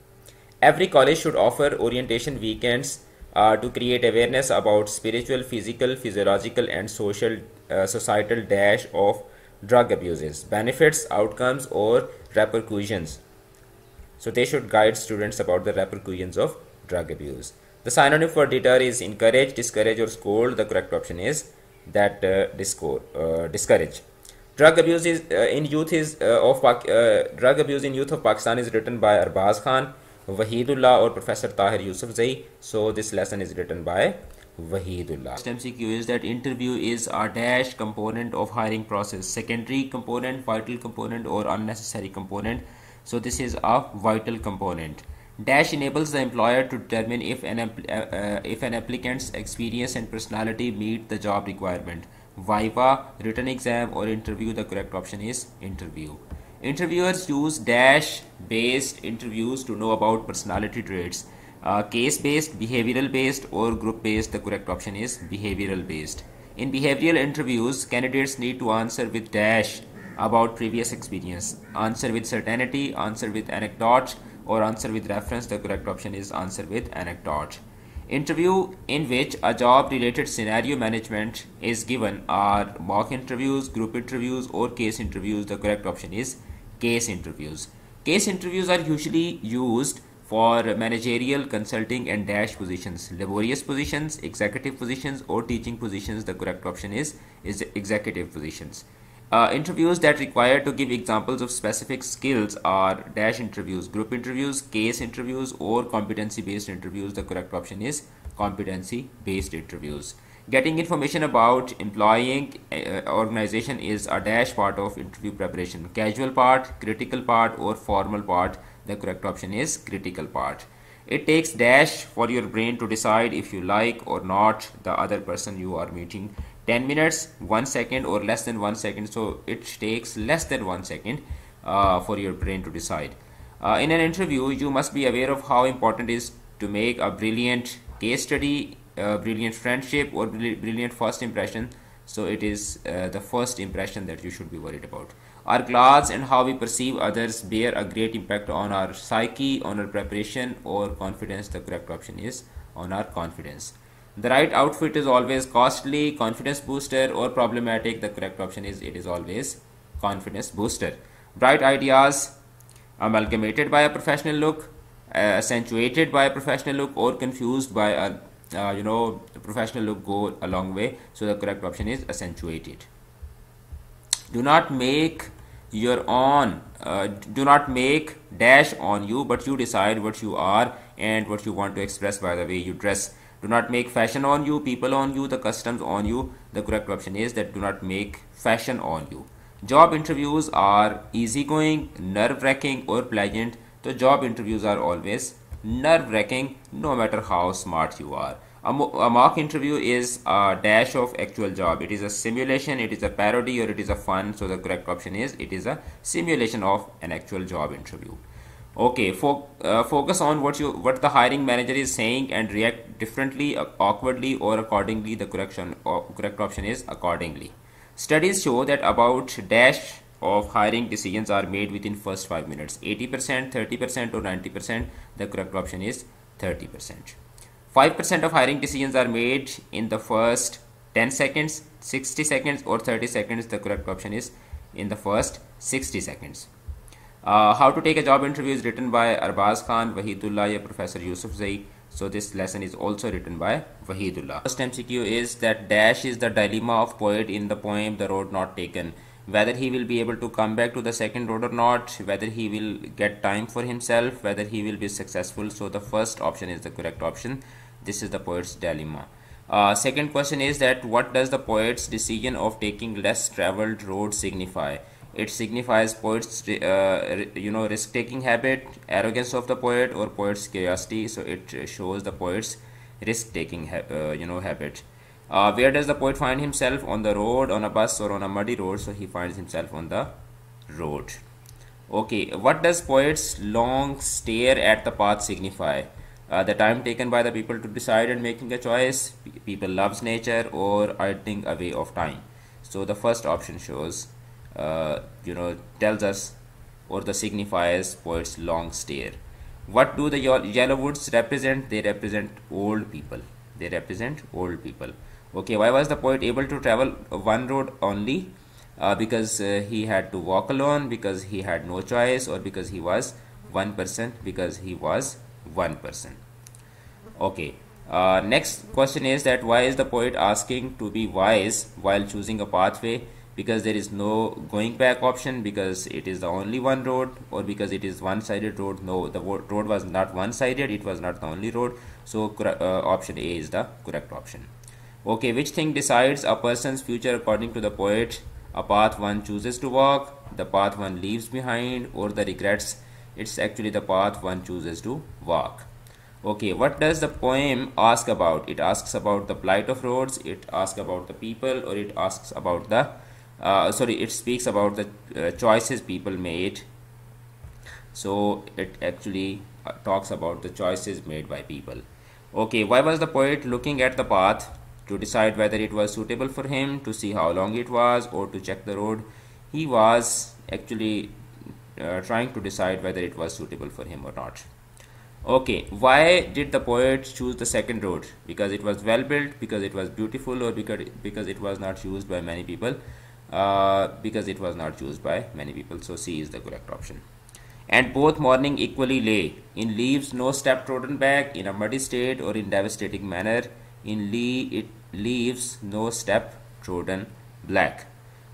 Speaker 1: Every college should offer orientation weekends uh, to create awareness about spiritual, physical, physiological, and social uh, societal dash of drug abuses, benefits, outcomes, or repercussions. So they should guide students about the repercussions of drug abuse. The synonym for deter is encourage, discourage, or scold. The correct option is that uh, uh discourage. Drug abuse is, uh, in youth is uh, of drug abuse in youth of Pakistan is written by Arbaz Khan Wahidullah or Professor Tahir Yusuf So this lesson is written by Wahidullah. Next MCQ is that interview is a dash component of hiring process, secondary component, vital component or unnecessary component. So this is a vital component. Dash enables the employer to determine if an, uh, uh, if an applicant's experience and personality meet the job requirement. Viva, written exam or interview, the correct option is interview. Interviewers use dash based interviews to know about personality traits. Uh, case based, behavioral based, or group based, the correct option is behavioral based. In behavioral interviews, candidates need to answer with dash about previous experience, answer with certainty, answer with anecdote, or answer with reference. The correct option is answer with anecdote. Interview in which a job related scenario management is given are mock interviews, group interviews, or case interviews. The correct option is case interviews. Case interviews are usually used for managerial, consulting, and dash positions, laborious positions, executive positions, or teaching positions. The correct option is is executive positions. Uh, interviews that require to give examples of specific skills are dash interviews, group interviews, case interviews, or competency based interviews. The correct option is competency based interviews. Getting information about employing uh, organization is a dash part of interview preparation. Casual part, critical part or formal part. The correct option is critical part. It takes dash for your brain to decide if you like or not the other person you are meeting. 10 minutes, 1 second or less than 1 second. So it takes less than 1 second uh, for your brain to decide. Uh, in an interview, you must be aware of how important it is to make a brilliant case study uh, brilliant friendship or brilliant first impression so it is uh, the first impression that you should be worried about our class and how we perceive others bear a great impact on our psyche on our preparation or confidence the correct option is on our confidence the right outfit is always costly confidence booster or problematic the correct option is it is always confidence booster bright ideas amalgamated by a professional look uh, accentuated by a professional look or confused by a uh, you know professional look go a long way so the correct option is accentuated do not make your own uh, do not make dash on you but you decide what you are and what you want to express by the way you dress do not make fashion on you people on you the customs on you the correct option is that do not make fashion on you job interviews are easygoing nerve-wracking or pleasant The job interviews are always nerve wracking no matter how smart you are. A, mock interview is a dash of actual job. It is a simulation, it is a parody, or it is a fun. So the correct option is it is a simulation of an actual job interview. Okay, fo uh, focus on what you what the hiring manager is saying and react differently, uh, awkwardly, or accordingly. The correction uh, correct option is accordingly. Studies show that about dash of hiring decisions are made within first 5 minutes 80% 30% or 90% the correct option is 30% 5% of hiring decisions are made in the first 10 seconds 60 seconds or 30 seconds the correct option is in the first 60 seconds uh, how to take a job interview is written by Arbaz Khan, Wahidullah, and Professor Yusuf Zai. So this lesson is also written by Wahidullah. First MCQ is that dash is the dilemma of poet in the poem The Road Not Taken whether he will be able to come back to the second road or not whether he will get time for himself whether he will be successful so the first option is the correct option this is the poet's dilemma uh, second question is that what does the poet's decision of taking less traveled road signify it signifies poet's uh, you know risk taking habit arrogance of the poet or poet's curiosity so it shows the poet's risk taking uh, you know habit uh, where does the poet find himself? On the road, on a bus, or on a muddy road. So he finds himself on the road. Okay, what does poet's long stare at the path signify? Uh, the time taken by the people to decide and making a choice. people loves nature or idling away of time. So the first option shows, uh, you know, tells us or the signifies poet's long stare. What do the yellow woods represent? They represent old people. They represent old people okay why was the poet able to travel one road only uh, because uh, he had to walk alone because he had no choice or because he was one person because he was one person okay uh, next question is that why is the poet asking to be wise while choosing a pathway because there is no going back option because it is the only one road or because it is one sided road no the road was not one sided it was not the only road so uh, option a is the correct option Okay, which thing decides a person's future according to the poet? A path one chooses to walk, the path one leaves behind, or the regrets. It's actually the path one chooses to walk. Okay, what does the poem ask about? It asks about the plight of roads, it asks about the people, or it asks about the uh, sorry, it speaks about the uh, choices people made. So it actually uh, talks about the choices made by people. Okay, why was the poet looking at the path to decide whether it was suitable for him, to see how long it was, or to check the road. He was actually uh, trying to decide whether it was suitable for him or not. Okay, why did the poet choose the second road? Because it was well built, because it was beautiful, or because, because it was not used by many people? Uh, because it was not used by many people. So, C is the correct option and both morning equally lay, in leaves no step trodden back, in a muddy state or in devastating manner, in lee it leaves no step trodden black.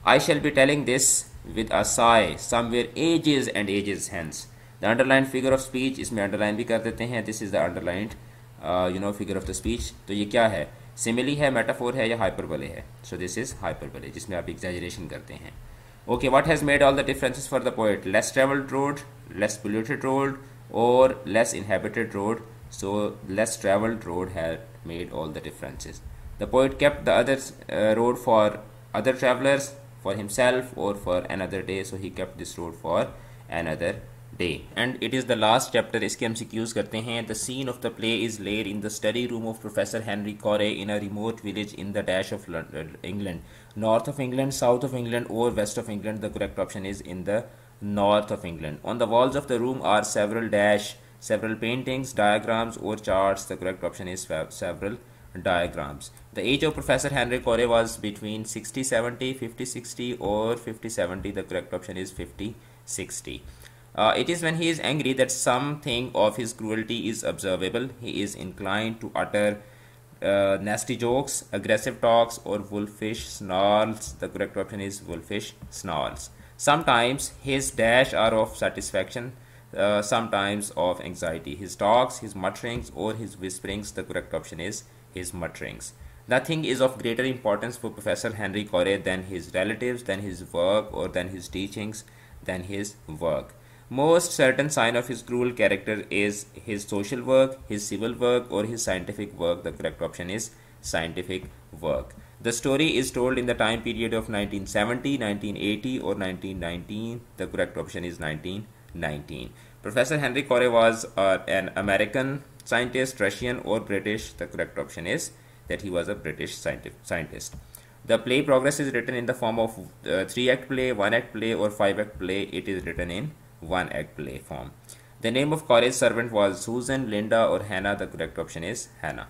Speaker 1: I shall be telling this with a sigh somewhere ages and ages hence. The underlined figure of speech is my underline bhi kar dete hain. This is the underlined uh, you know figure of the speech. So ye kya hai? Simile hai, metaphor hai ya hyperbole hai? So this is hyperbole jisme aap exaggeration karte hain. Okay, what has made all the differences for the poet? Less traveled road, less polluted road or less inhabited road. So less traveled road had made all the differences. The poet kept the other uh, road for other travelers, for himself, or for another day. So he kept this road for another day. And it is the last chapter. Iske MCQs karte The scene of the play is laid in the study room of Professor Henry Correy in a remote village in the dash of uh, England. North of England, south of England, or west of England. The correct option is in the north of England. On the walls of the room are several dash, several paintings, diagrams, or charts. The correct option is several diagrams. The age of Professor Henry Corey was between 60 70, 50 60, or 50 70. The correct option is 50 60. Uh, it is when he is angry that something of his cruelty is observable. He is inclined to utter uh, nasty jokes, aggressive talks, or wolfish snarls. The correct option is wolfish snarls. Sometimes his dash are of satisfaction, uh, sometimes of anxiety. His talks, his mutterings, or his whisperings. The correct option is his mutterings. Nothing is of greater importance for Professor Henry Correy than his relatives, than his work, or than his teachings, than his work. Most certain sign of his cruel character is his social work, his civil work, or his scientific work. The correct option is scientific work. The story is told in the time period of 1970, 1980, or 1919. The correct option is 1919. Professor Henry Correy was uh, an American scientist, Russian, or British. The correct option is that he was a British scientist. The play progress is written in the form of uh, three act play, one act play, or five act play. It is written in one act play form. The name of college servant was Susan, Linda, or Hannah. The correct option is Hannah.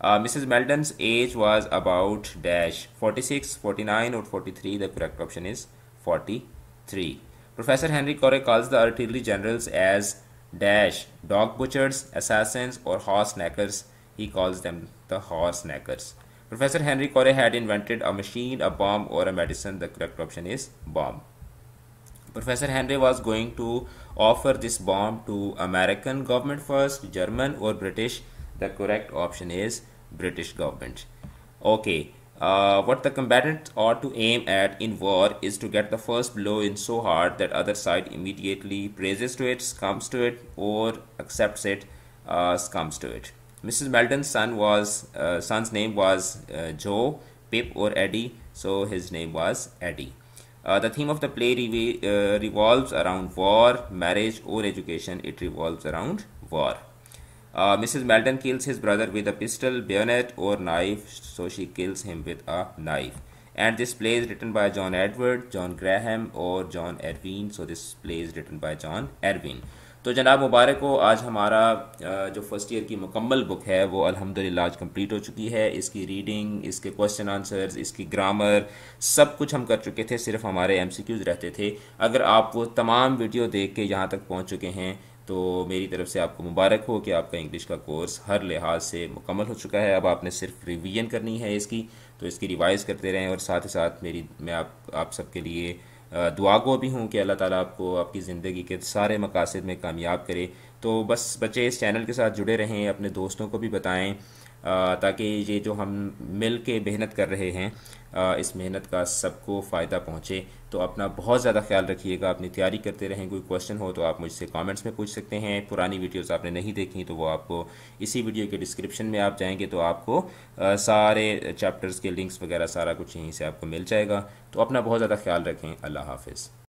Speaker 1: Uh, Mrs. Meldon's age was about dash 46, 49, or 43. The correct option is 43. Professor Henry Corey calls the artillery generals as dash dog butchers, assassins, or horse knackers. He calls them the horse snackers. Professor Henry Corey had invented a machine, a bomb, or a medicine. The correct option is bomb. Professor Henry was going to offer this bomb to American government first, German or British. The correct option is British government. Okay, uh, what the combatants ought to aim at in war is to get the first blow in so hard that other side immediately praises to it, comes to it, or accepts it, uh, succumbs to it. Mrs. Melton's son was uh, son's name was uh, Joe, Pip, or Eddie. So his name was Eddie. Uh, the theme of the play re uh, revolves around war, marriage, or education. It revolves around war. Uh, Mrs. Melton kills his brother with a pistol, bayonet, or knife. So she kills him with a knife. And this play is written by John Edward, John Graham, or John Erwin. So this play is written by John Erwin. तो जनाब मुबारक हो आज हमारा जो first year की मुकम्मल book है वो अल्हम्दुलिल्लाह आज कंप्लीट हो चुकी है इसकी रीडिंग इसके क्वेश्चन आंसर्स इसकी ग्रामर सब कुछ हम कर चुके थे सिर्फ हमारे एम रहते थे अगर आप वो तमाम वीडियो देख के यहाँ तक पहुँच चुके हैं तो मेरी तरफ से आपको मुबारक हो कि आपका इंग्लिश का कोर्स हर लिहाज से मुकम्मल हो चुका है अब आपने सिर्फ रिवीजन करनी है इसकी तो इसकी रिवाइज़ करते रहें और साथ ही साथ मेरी मैं आप, आप सबके लिए दुआ को भी हूँ कि अल्लाह ताला आपको आपकी ज़िंदगी के सारे मकासद में कामयाब करे तो बस बच्चे इस चैनल के साथ जुड़े रहें अपने दोस्तों को भी बताएँ ताकि ये जो हम मिल के मेहनत कर रहे हैं इस मेहनत का सबको फ़ायदा पहुँचे तो अपना बहुत ज़्यादा ख्याल रखिएगा अपनी तैयारी करते रहें कोई क्वेश्चन हो तो आप मुझसे कमेंट्स में पूछ सकते हैं पुरानी वीडियोस आपने नहीं देखी तो वो आपको इसी वीडियो के डिस्क्रिप्शन में आप जाएंगे तो आपको सारे चैप्टर्स के लिंक्स वगैरह सारा कुछ यहीं से आपको मिल जाएगा तो अपना बहुत ज़्यादा ख्याल रखें अल्लाह हाफिज़